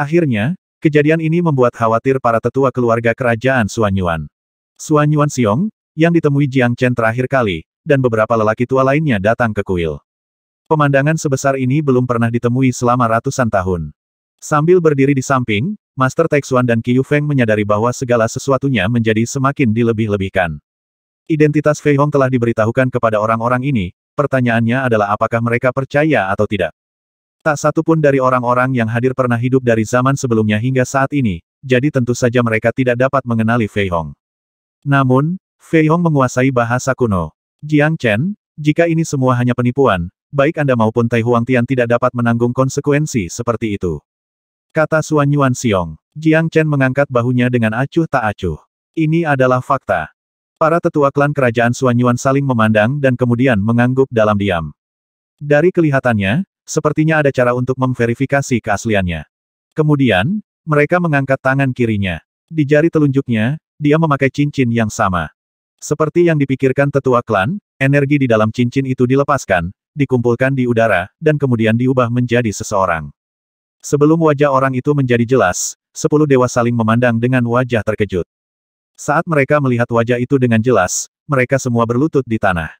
Akhirnya, kejadian ini membuat khawatir para tetua keluarga kerajaan Suanyuan. Suanyuan Xiong yang ditemui Jiang Chen terakhir kali, dan beberapa lelaki tua lainnya datang ke kuil. Pemandangan sebesar ini belum pernah ditemui selama ratusan tahun. Sambil berdiri di samping, Master Taixuan dan Qiu Feng menyadari bahwa segala sesuatunya menjadi semakin dilebih-lebihkan. Identitas Fei Hong telah diberitahukan kepada orang-orang ini, pertanyaannya adalah apakah mereka percaya atau tidak. Tak satu pun dari orang-orang yang hadir pernah hidup dari zaman sebelumnya hingga saat ini, jadi tentu saja mereka tidak dapat mengenali Fei Hong. Namun, Fei Hong menguasai bahasa kuno. Jiang Chen, jika ini semua hanya penipuan, baik Anda maupun Tai Huang Tian tidak dapat menanggung konsekuensi seperti itu. Kata Suan Yuan Xiong. Jiang Chen mengangkat bahunya dengan acuh tak acuh. Ini adalah fakta. Para tetua klan kerajaan Suan Yuan saling memandang dan kemudian mengangguk dalam diam. Dari kelihatannya, Sepertinya ada cara untuk memverifikasi keasliannya. Kemudian, mereka mengangkat tangan kirinya. Di jari telunjuknya, dia memakai cincin yang sama. Seperti yang dipikirkan tetua klan, energi di dalam cincin itu dilepaskan, dikumpulkan di udara, dan kemudian diubah menjadi seseorang. Sebelum wajah orang itu menjadi jelas, sepuluh dewa saling memandang dengan wajah terkejut. Saat mereka melihat wajah itu dengan jelas, mereka semua berlutut di tanah.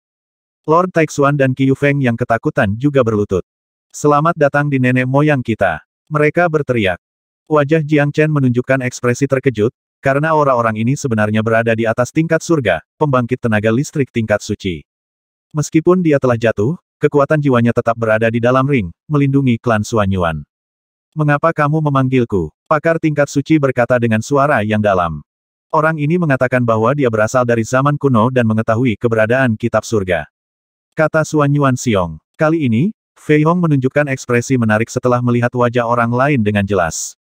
Lord Taixuan dan Qiu Feng yang ketakutan juga berlutut. Selamat datang di nenek moyang kita. Mereka berteriak. Wajah Jiang Chen menunjukkan ekspresi terkejut, karena orang-orang ini sebenarnya berada di atas tingkat surga, pembangkit tenaga listrik tingkat suci. Meskipun dia telah jatuh, kekuatan jiwanya tetap berada di dalam ring, melindungi klan Suanyuan. Mengapa kamu memanggilku? Pakar tingkat suci berkata dengan suara yang dalam. Orang ini mengatakan bahwa dia berasal dari zaman kuno dan mengetahui keberadaan kitab surga. Kata Suanyuan Yuan Xiong. Kali ini, Fei Hong menunjukkan ekspresi menarik setelah melihat wajah orang lain dengan jelas.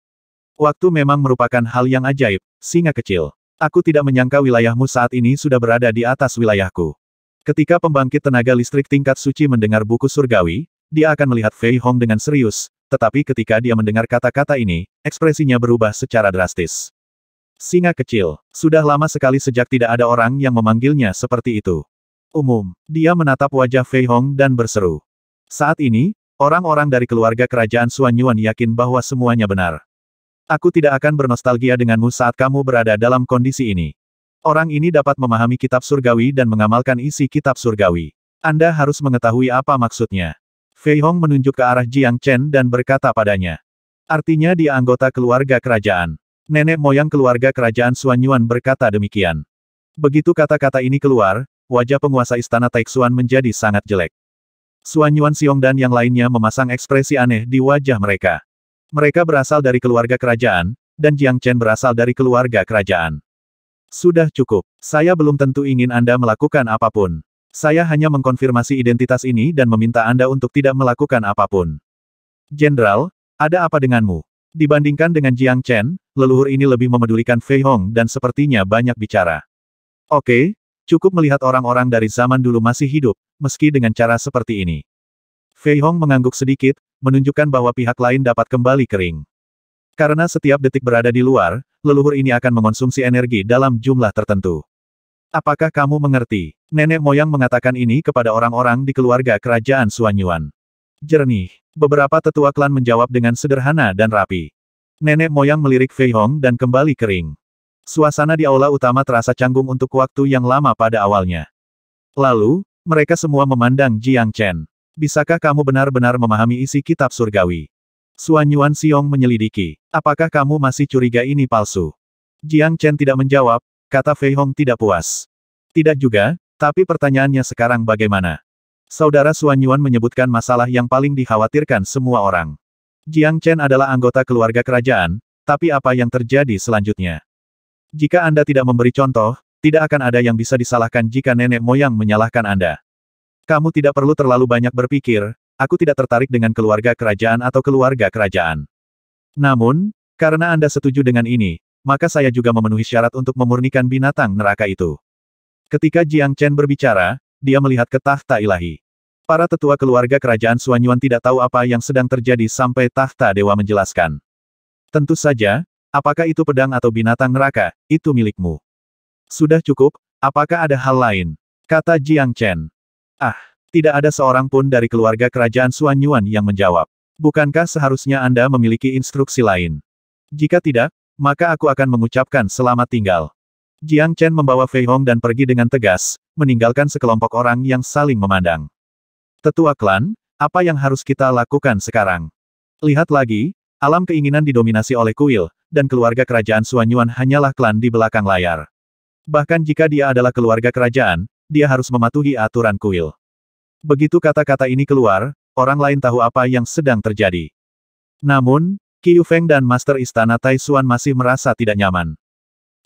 Waktu memang merupakan hal yang ajaib, singa kecil. Aku tidak menyangka wilayahmu saat ini sudah berada di atas wilayahku. Ketika pembangkit tenaga listrik tingkat suci mendengar buku surgawi, dia akan melihat Fei Hong dengan serius, tetapi ketika dia mendengar kata-kata ini, ekspresinya berubah secara drastis. Singa kecil, sudah lama sekali sejak tidak ada orang yang memanggilnya seperti itu. Umum, dia menatap wajah Fei Hong dan berseru. Saat ini, orang-orang dari keluarga kerajaan Suan Yuan yakin bahwa semuanya benar. Aku tidak akan bernostalgia denganmu saat kamu berada dalam kondisi ini. Orang ini dapat memahami kitab surgawi dan mengamalkan isi kitab surgawi. Anda harus mengetahui apa maksudnya. Fei Hong menunjuk ke arah Jiang Chen dan berkata padanya. Artinya dia anggota keluarga kerajaan. Nenek moyang keluarga kerajaan Suan Yuan berkata demikian. Begitu kata-kata ini keluar, wajah penguasa istana Taixuan menjadi sangat jelek. Suan Yuan Xiong dan yang lainnya memasang ekspresi aneh di wajah mereka. Mereka berasal dari keluarga kerajaan, dan Jiang Chen berasal dari keluarga kerajaan. Sudah cukup. Saya belum tentu ingin Anda melakukan apapun. Saya hanya mengkonfirmasi identitas ini dan meminta Anda untuk tidak melakukan apapun. Jenderal, ada apa denganmu? Dibandingkan dengan Jiang Chen, leluhur ini lebih memedulikan Fei Hong dan sepertinya banyak bicara. Oke, Cukup melihat orang-orang dari zaman dulu masih hidup, meski dengan cara seperti ini. Fei Hong mengangguk sedikit, menunjukkan bahwa pihak lain dapat kembali kering. Karena setiap detik berada di luar, leluhur ini akan mengonsumsi energi dalam jumlah tertentu. Apakah kamu mengerti? Nenek moyang mengatakan ini kepada orang-orang di keluarga kerajaan Suanyuan. Jernih, beberapa tetua klan menjawab dengan sederhana dan rapi. Nenek moyang melirik Fei Hong dan kembali kering. Suasana di aula utama terasa canggung untuk waktu yang lama pada awalnya. Lalu, mereka semua memandang Jiang Chen. Bisakah kamu benar-benar memahami isi kitab surgawi? Suan Yuan Xiong menyelidiki. Apakah kamu masih curiga ini palsu? Jiang Chen tidak menjawab, kata Fei Hong tidak puas. Tidak juga, tapi pertanyaannya sekarang bagaimana? Saudara Suan Yuan menyebutkan masalah yang paling dikhawatirkan semua orang. Jiang Chen adalah anggota keluarga kerajaan, tapi apa yang terjadi selanjutnya? Jika Anda tidak memberi contoh, tidak akan ada yang bisa disalahkan jika nenek moyang menyalahkan Anda. Kamu tidak perlu terlalu banyak berpikir, aku tidak tertarik dengan keluarga kerajaan atau keluarga kerajaan. Namun, karena Anda setuju dengan ini, maka saya juga memenuhi syarat untuk memurnikan binatang neraka itu. Ketika Jiang Chen berbicara, dia melihat ke tahta ilahi. Para tetua keluarga kerajaan Suanyuan tidak tahu apa yang sedang terjadi sampai tahta dewa menjelaskan. Tentu saja, Apakah itu pedang atau binatang neraka, itu milikmu. Sudah cukup, apakah ada hal lain? Kata Jiang Chen. Ah, tidak ada seorang pun dari keluarga kerajaan Suan Yuan yang menjawab. Bukankah seharusnya Anda memiliki instruksi lain? Jika tidak, maka aku akan mengucapkan selamat tinggal. Jiang Chen membawa Fei Hong dan pergi dengan tegas, meninggalkan sekelompok orang yang saling memandang. Tetua klan, apa yang harus kita lakukan sekarang? Lihat lagi, alam keinginan didominasi oleh kuil, dan keluarga kerajaan Suanyuan hanyalah klan di belakang layar. Bahkan jika dia adalah keluarga kerajaan, dia harus mematuhi aturan kuil. Begitu kata-kata ini keluar, orang lain tahu apa yang sedang terjadi. Namun, Qiu Feng dan Master Istana Tai Taisuan masih merasa tidak nyaman.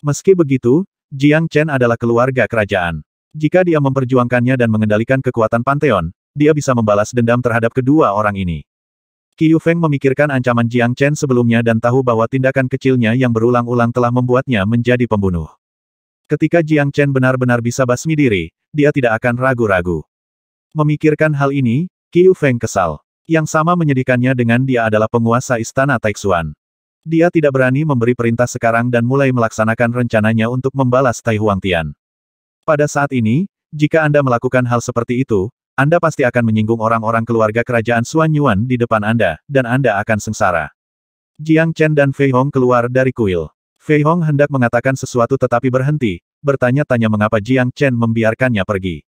Meski begitu, Jiang Chen adalah keluarga kerajaan. Jika dia memperjuangkannya dan mengendalikan kekuatan Pantheon, dia bisa membalas dendam terhadap kedua orang ini. Qiu Feng memikirkan ancaman Jiang Chen sebelumnya dan tahu bahwa tindakan kecilnya yang berulang-ulang telah membuatnya menjadi pembunuh. Ketika Jiang Chen benar-benar bisa basmi diri, dia tidak akan ragu-ragu. Memikirkan hal ini, Qiu Feng kesal. Yang sama menyedihkannya dengan dia adalah penguasa istana Taixuan. Dia tidak berani memberi perintah sekarang dan mulai melaksanakan rencananya untuk membalas Tai Huang Tian. Pada saat ini, jika Anda melakukan hal seperti itu, anda pasti akan menyinggung orang-orang keluarga kerajaan Xuan Yuan di depan Anda, dan Anda akan sengsara. Jiang Chen dan Fei Hong keluar dari kuil. Fei Hong hendak mengatakan sesuatu tetapi berhenti, bertanya-tanya mengapa Jiang Chen membiarkannya pergi.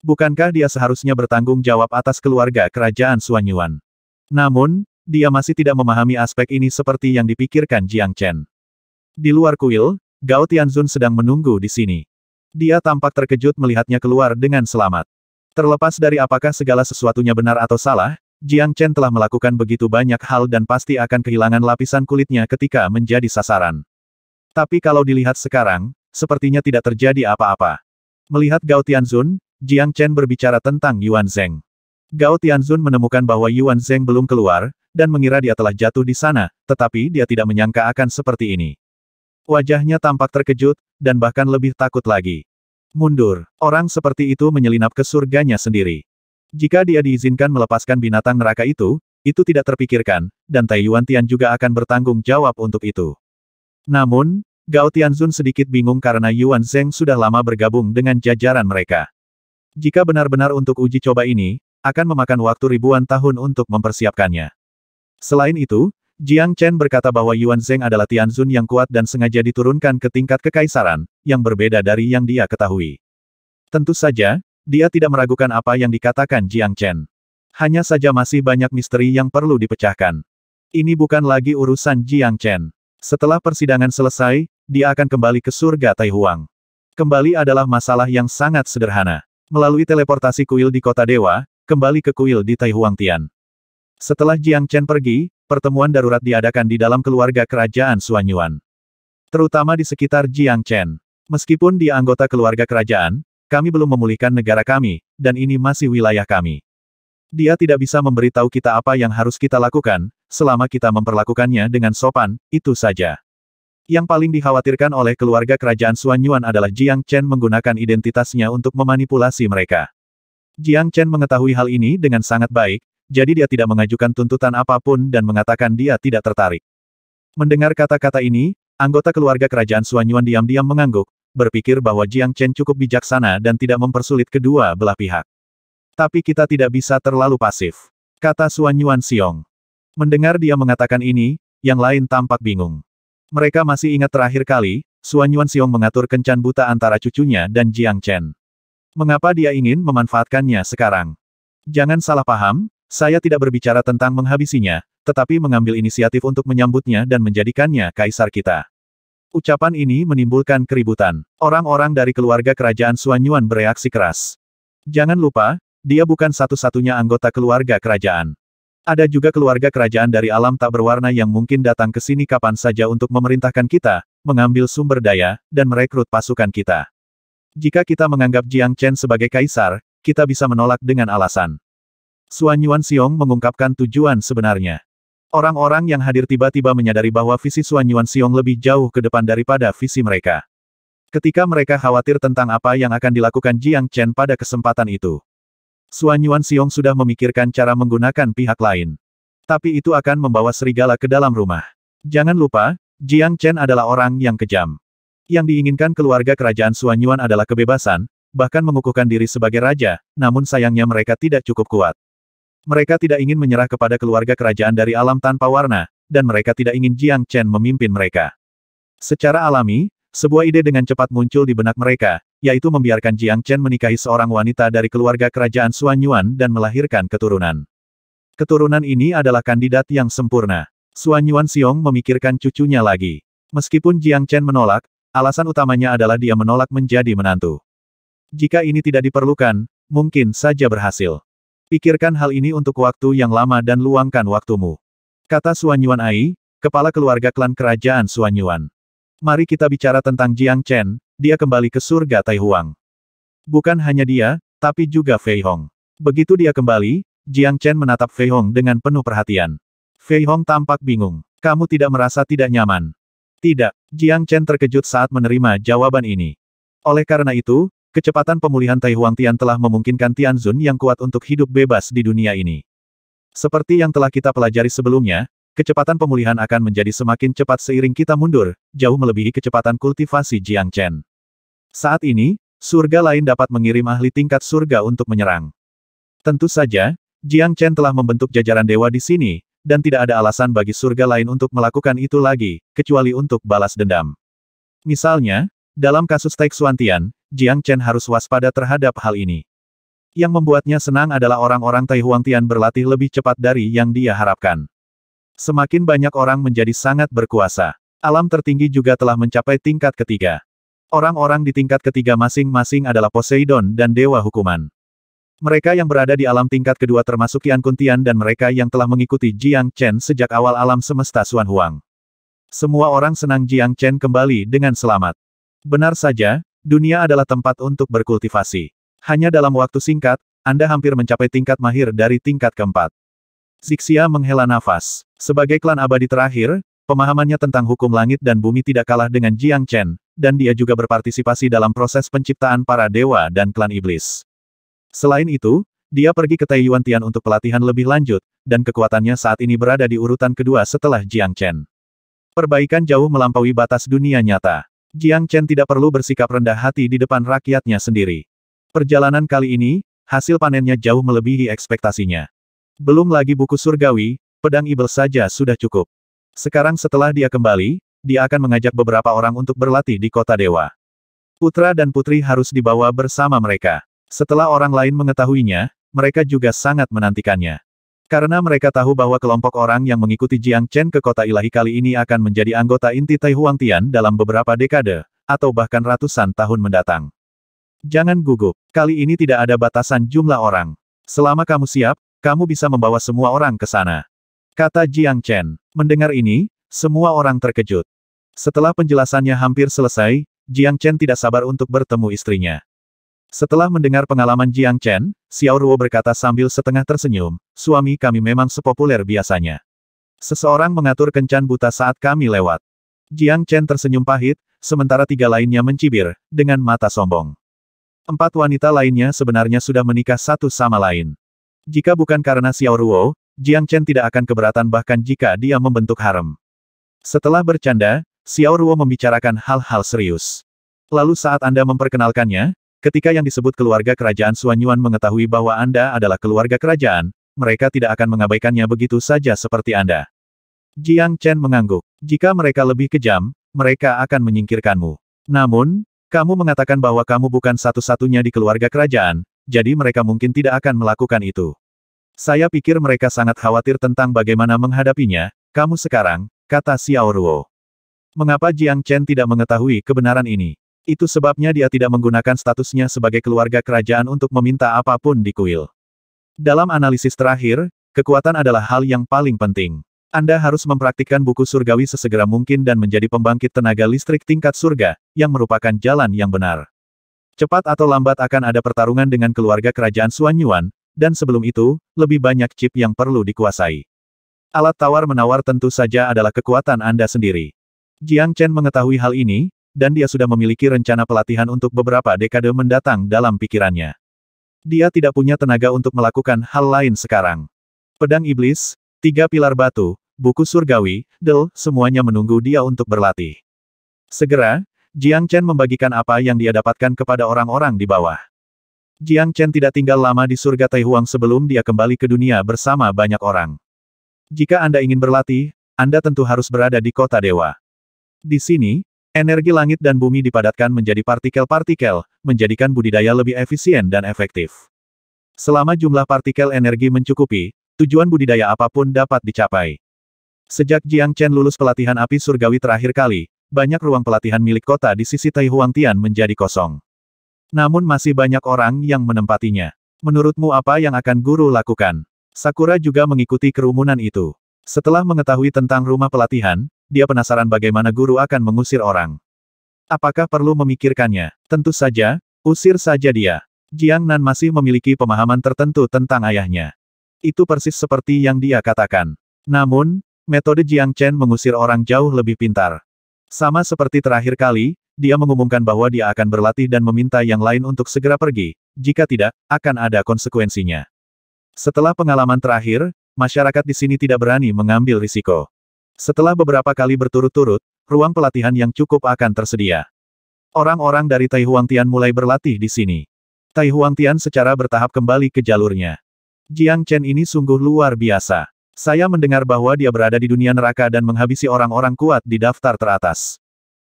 Bukankah dia seharusnya bertanggung jawab atas keluarga kerajaan Xuan Yuan? Namun, dia masih tidak memahami aspek ini seperti yang dipikirkan Jiang Chen. Di luar kuil, Gao Tianzun sedang menunggu di sini. Dia tampak terkejut melihatnya keluar dengan selamat. Terlepas dari apakah segala sesuatunya benar atau salah, Jiang Chen telah melakukan begitu banyak hal dan pasti akan kehilangan lapisan kulitnya ketika menjadi sasaran. Tapi kalau dilihat sekarang, sepertinya tidak terjadi apa-apa. Melihat Gao Tianzun, Jiang Chen berbicara tentang Yuan Zheng. Gao Tianzun menemukan bahwa Yuan Zheng belum keluar, dan mengira dia telah jatuh di sana, tetapi dia tidak menyangka akan seperti ini. Wajahnya tampak terkejut, dan bahkan lebih takut lagi. Mundur. Orang seperti itu menyelinap ke surganya sendiri. Jika dia diizinkan melepaskan binatang neraka itu, itu tidak terpikirkan, dan Tai Yuan Tian juga akan bertanggung jawab untuk itu. Namun, Gao Tianzun sedikit bingung karena Yuan Zeng sudah lama bergabung dengan jajaran mereka. Jika benar-benar untuk uji coba ini, akan memakan waktu ribuan tahun untuk mempersiapkannya. Selain itu, Jiang Chen berkata bahwa Yuan Zheng adalah Tianzun yang kuat dan sengaja diturunkan ke tingkat kekaisaran, yang berbeda dari yang dia ketahui. Tentu saja, dia tidak meragukan apa yang dikatakan Jiang Chen. Hanya saja masih banyak misteri yang perlu dipecahkan. Ini bukan lagi urusan Jiang Chen. Setelah persidangan selesai, dia akan kembali ke surga Taihuang. Kembali adalah masalah yang sangat sederhana. Melalui teleportasi kuil di kota dewa, kembali ke kuil di Taihuang Tian. Setelah Jiang Chen pergi, pertemuan darurat diadakan di dalam keluarga kerajaan Suanyuan. Terutama di sekitar Jiang Chen. Meskipun dia anggota keluarga kerajaan, kami belum memulihkan negara kami, dan ini masih wilayah kami. Dia tidak bisa memberitahu kita apa yang harus kita lakukan, selama kita memperlakukannya dengan sopan, itu saja. Yang paling dikhawatirkan oleh keluarga kerajaan Suanyuan adalah Jiang Chen menggunakan identitasnya untuk memanipulasi mereka. Jiang Chen mengetahui hal ini dengan sangat baik, jadi dia tidak mengajukan tuntutan apapun dan mengatakan dia tidak tertarik. Mendengar kata-kata ini, anggota keluarga kerajaan Suanyuan diam-diam mengangguk, berpikir bahwa Jiang Chen cukup bijaksana dan tidak mempersulit kedua belah pihak. Tapi kita tidak bisa terlalu pasif. Kata Suanyuan Siong. Mendengar dia mengatakan ini, yang lain tampak bingung. Mereka masih ingat terakhir kali, Suanyuan Siong mengatur kencan buta antara cucunya dan Jiang Chen. Mengapa dia ingin memanfaatkannya sekarang? Jangan salah paham, saya tidak berbicara tentang menghabisinya, tetapi mengambil inisiatif untuk menyambutnya dan menjadikannya kaisar kita. Ucapan ini menimbulkan keributan. Orang-orang dari keluarga kerajaan Suanyuan bereaksi keras. Jangan lupa, dia bukan satu-satunya anggota keluarga kerajaan. Ada juga keluarga kerajaan dari alam tak berwarna yang mungkin datang ke sini kapan saja untuk memerintahkan kita, mengambil sumber daya, dan merekrut pasukan kita. Jika kita menganggap Jiang Chen sebagai kaisar, kita bisa menolak dengan alasan. Suan Yuan Xiong mengungkapkan tujuan sebenarnya. Orang-orang yang hadir tiba-tiba menyadari bahwa visi Suan Yuan Xiong lebih jauh ke depan daripada visi mereka. Ketika mereka khawatir tentang apa yang akan dilakukan Jiang Chen pada kesempatan itu. Suan Yuan Xiong sudah memikirkan cara menggunakan pihak lain. Tapi itu akan membawa serigala ke dalam rumah. Jangan lupa, Jiang Chen adalah orang yang kejam. Yang diinginkan keluarga kerajaan Suan Yuan adalah kebebasan, bahkan mengukuhkan diri sebagai raja, namun sayangnya mereka tidak cukup kuat. Mereka tidak ingin menyerah kepada keluarga kerajaan dari alam tanpa warna, dan mereka tidak ingin Jiang Chen memimpin mereka. Secara alami, sebuah ide dengan cepat muncul di benak mereka, yaitu membiarkan Jiang Chen menikahi seorang wanita dari keluarga kerajaan Suanyuan Yuan dan melahirkan keturunan. Keturunan ini adalah kandidat yang sempurna. Suanyuan Yuan Xiong memikirkan cucunya lagi. Meskipun Jiang Chen menolak, alasan utamanya adalah dia menolak menjadi menantu. Jika ini tidak diperlukan, mungkin saja berhasil. Pikirkan hal ini untuk waktu yang lama dan luangkan waktumu. Kata Suanyuan Ai, kepala keluarga klan kerajaan Suanyuan. Mari kita bicara tentang Jiang Chen, dia kembali ke surga Taihuang. Bukan hanya dia, tapi juga Fei Hong. Begitu dia kembali, Jiang Chen menatap Fei Hong dengan penuh perhatian. Fei Hong tampak bingung. Kamu tidak merasa tidak nyaman. Tidak, Jiang Chen terkejut saat menerima jawaban ini. Oleh karena itu, Kecepatan pemulihan Tai Tian telah memungkinkan Tian Zun yang kuat untuk hidup bebas di dunia ini. Seperti yang telah kita pelajari sebelumnya, kecepatan pemulihan akan menjadi semakin cepat seiring kita mundur, jauh melebihi kecepatan kultivasi Jiang Chen. Saat ini, surga lain dapat mengirim ahli tingkat surga untuk menyerang. Tentu saja, Jiang Chen telah membentuk jajaran dewa di sini, dan tidak ada alasan bagi surga lain untuk melakukan itu lagi, kecuali untuk balas dendam. Misalnya, dalam kasus Taek Tian, Jiang Chen harus waspada terhadap hal ini. Yang membuatnya senang adalah orang-orang Tai Tian berlatih lebih cepat dari yang dia harapkan. Semakin banyak orang menjadi sangat berkuasa. Alam tertinggi juga telah mencapai tingkat ketiga. Orang-orang di tingkat ketiga masing-masing adalah Poseidon dan Dewa Hukuman. Mereka yang berada di alam tingkat kedua termasuk Yan Kuntian dan mereka yang telah mengikuti Jiang Chen sejak awal alam semesta Xuan Huang. Semua orang senang Jiang Chen kembali dengan selamat. Benar saja, Dunia adalah tempat untuk berkultivasi. Hanya dalam waktu singkat, Anda hampir mencapai tingkat mahir dari tingkat keempat. Zixia menghela nafas. Sebagai klan abadi terakhir, pemahamannya tentang hukum langit dan bumi tidak kalah dengan Jiang Chen, dan dia juga berpartisipasi dalam proses penciptaan para dewa dan klan iblis. Selain itu, dia pergi ke Taiyuan Tian untuk pelatihan lebih lanjut, dan kekuatannya saat ini berada di urutan kedua setelah Jiang Chen. Perbaikan jauh melampaui batas dunia nyata. Jiang Chen tidak perlu bersikap rendah hati di depan rakyatnya sendiri. Perjalanan kali ini, hasil panennya jauh melebihi ekspektasinya. Belum lagi buku surgawi, pedang ibel saja sudah cukup. Sekarang setelah dia kembali, dia akan mengajak beberapa orang untuk berlatih di kota dewa. Putra dan putri harus dibawa bersama mereka. Setelah orang lain mengetahuinya, mereka juga sangat menantikannya. Karena mereka tahu bahwa kelompok orang yang mengikuti Jiang Chen ke kota ilahi kali ini akan menjadi anggota inti Tai Huang Tian dalam beberapa dekade, atau bahkan ratusan tahun mendatang. Jangan gugup, kali ini tidak ada batasan jumlah orang. Selama kamu siap, kamu bisa membawa semua orang ke sana. Kata Jiang Chen. Mendengar ini, semua orang terkejut. Setelah penjelasannya hampir selesai, Jiang Chen tidak sabar untuk bertemu istrinya. Setelah mendengar pengalaman Jiang Chen, Xiao Ruo berkata sambil setengah tersenyum, suami kami memang sepopuler biasanya. Seseorang mengatur kencan buta saat kami lewat. Jiang Chen tersenyum pahit, sementara tiga lainnya mencibir, dengan mata sombong. Empat wanita lainnya sebenarnya sudah menikah satu sama lain. Jika bukan karena Xiao Ruo, Jiang Chen tidak akan keberatan bahkan jika dia membentuk harem. Setelah bercanda, Xiao Ruo membicarakan hal-hal serius. Lalu saat Anda memperkenalkannya, Ketika yang disebut keluarga kerajaan Suanyuan mengetahui bahwa Anda adalah keluarga kerajaan, mereka tidak akan mengabaikannya begitu saja seperti Anda. Jiang Chen mengangguk. Jika mereka lebih kejam, mereka akan menyingkirkanmu. Namun, kamu mengatakan bahwa kamu bukan satu-satunya di keluarga kerajaan, jadi mereka mungkin tidak akan melakukan itu. Saya pikir mereka sangat khawatir tentang bagaimana menghadapinya, kamu sekarang, kata Xiao Ruo. Mengapa Jiang Chen tidak mengetahui kebenaran ini? Itu sebabnya dia tidak menggunakan statusnya sebagai keluarga kerajaan untuk meminta apapun di kuil. Dalam analisis terakhir, kekuatan adalah hal yang paling penting. Anda harus mempraktikkan buku surgawi sesegera mungkin dan menjadi pembangkit tenaga listrik tingkat surga, yang merupakan jalan yang benar. Cepat atau lambat akan ada pertarungan dengan keluarga kerajaan Suanyuan, dan sebelum itu, lebih banyak chip yang perlu dikuasai. Alat tawar-menawar tentu saja adalah kekuatan Anda sendiri. Jiang Chen mengetahui hal ini, dan dia sudah memiliki rencana pelatihan untuk beberapa dekade mendatang dalam pikirannya. Dia tidak punya tenaga untuk melakukan hal lain sekarang. Pedang Iblis, Tiga Pilar Batu, Buku Surgawi, Del, semuanya menunggu dia untuk berlatih. Segera, Jiang Chen membagikan apa yang dia dapatkan kepada orang-orang di bawah. Jiang Chen tidak tinggal lama di surga Taihuang sebelum dia kembali ke dunia bersama banyak orang. Jika Anda ingin berlatih, Anda tentu harus berada di kota dewa. Di sini, Energi langit dan bumi dipadatkan menjadi partikel-partikel, menjadikan budidaya lebih efisien dan efektif. Selama jumlah partikel energi mencukupi, tujuan budidaya apapun dapat dicapai. Sejak Jiang Chen lulus pelatihan api surgawi terakhir kali, banyak ruang pelatihan milik kota di sisi Tai Tian menjadi kosong. Namun masih banyak orang yang menempatinya. Menurutmu apa yang akan guru lakukan? Sakura juga mengikuti kerumunan itu. Setelah mengetahui tentang rumah pelatihan, dia penasaran bagaimana guru akan mengusir orang. Apakah perlu memikirkannya? Tentu saja, usir saja dia. Jiang Nan masih memiliki pemahaman tertentu tentang ayahnya. Itu persis seperti yang dia katakan. Namun, metode Jiang Chen mengusir orang jauh lebih pintar. Sama seperti terakhir kali, dia mengumumkan bahwa dia akan berlatih dan meminta yang lain untuk segera pergi, jika tidak, akan ada konsekuensinya. Setelah pengalaman terakhir, masyarakat di sini tidak berani mengambil risiko. Setelah beberapa kali berturut-turut, ruang pelatihan yang cukup akan tersedia. Orang-orang dari Tai Huang Tian mulai berlatih di sini. Tai Huang Tian secara bertahap kembali ke jalurnya. Jiang Chen ini sungguh luar biasa. Saya mendengar bahwa dia berada di dunia neraka dan menghabisi orang-orang kuat di daftar teratas.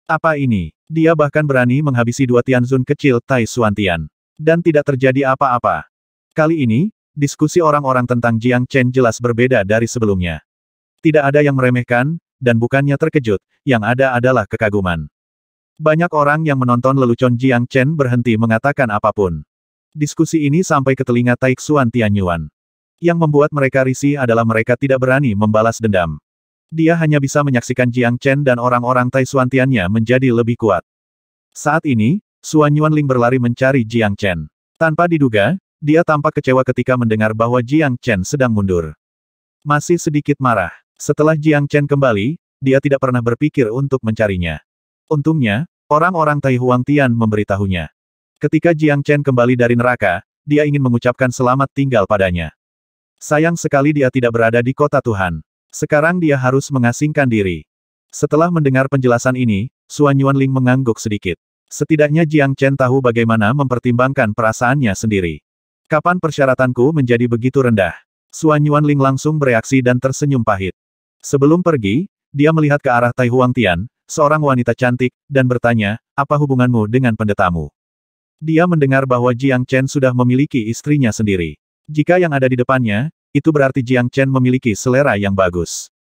Apa ini? Dia bahkan berani menghabisi dua Tianzun kecil Tai Tian. Dan tidak terjadi apa-apa. Kali ini, diskusi orang-orang tentang Jiang Chen jelas berbeda dari sebelumnya. Tidak ada yang meremehkan, dan bukannya terkejut, yang ada adalah kekaguman. Banyak orang yang menonton lelucon Jiang Chen berhenti mengatakan apapun. Diskusi ini sampai ke telinga Taixuan Tianyuan. Yang membuat mereka risih adalah mereka tidak berani membalas dendam. Dia hanya bisa menyaksikan Jiang Chen dan orang-orang Taixuan Tiannya menjadi lebih kuat. Saat ini, Suan Ling berlari mencari Jiang Chen. Tanpa diduga, dia tampak kecewa ketika mendengar bahwa Jiang Chen sedang mundur. Masih sedikit marah. Setelah Jiang Chen kembali, dia tidak pernah berpikir untuk mencarinya. Untungnya, orang-orang Tai Huang Tian memberitahunya. Ketika Jiang Chen kembali dari neraka, dia ingin mengucapkan selamat tinggal padanya. Sayang sekali dia tidak berada di kota Tuhan. Sekarang dia harus mengasingkan diri. Setelah mendengar penjelasan ini, Xuan Ling mengangguk sedikit. Setidaknya Jiang Chen tahu bagaimana mempertimbangkan perasaannya sendiri. Kapan persyaratanku menjadi begitu rendah? Xuan Ling langsung bereaksi dan tersenyum pahit. Sebelum pergi, dia melihat ke arah Tai Huang Tian, seorang wanita cantik, dan bertanya, apa hubunganmu dengan pendetamu? Dia mendengar bahwa Jiang Chen sudah memiliki istrinya sendiri. Jika yang ada di depannya, itu berarti Jiang Chen memiliki selera yang bagus.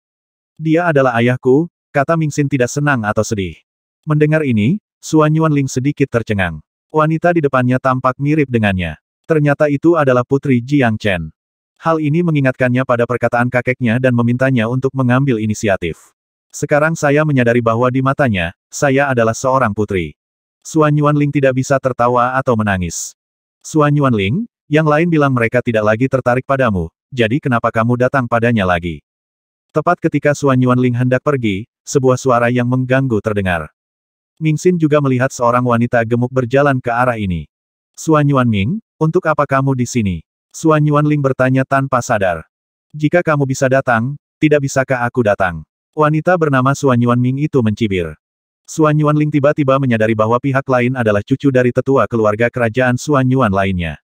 Dia adalah ayahku, kata Ming Mingxin tidak senang atau sedih. Mendengar ini, Suan Ling sedikit tercengang. Wanita di depannya tampak mirip dengannya. Ternyata itu adalah putri Jiang Chen. Hal ini mengingatkannya pada perkataan kakeknya dan memintanya untuk mengambil inisiatif. Sekarang saya menyadari bahwa di matanya, saya adalah seorang putri. Suan Ling tidak bisa tertawa atau menangis. Suan Ling? yang lain bilang mereka tidak lagi tertarik padamu, jadi kenapa kamu datang padanya lagi? Tepat ketika Suan Ling hendak pergi, sebuah suara yang mengganggu terdengar. Mingxin juga melihat seorang wanita gemuk berjalan ke arah ini. Suan Ming, untuk apa kamu di sini? Suan Yuanling bertanya tanpa sadar. Jika kamu bisa datang, tidak bisakah aku datang? Wanita bernama Suan Yuanming itu mencibir. Suan Yuanling tiba-tiba menyadari bahwa pihak lain adalah cucu dari tetua keluarga kerajaan Suan Yuan lainnya.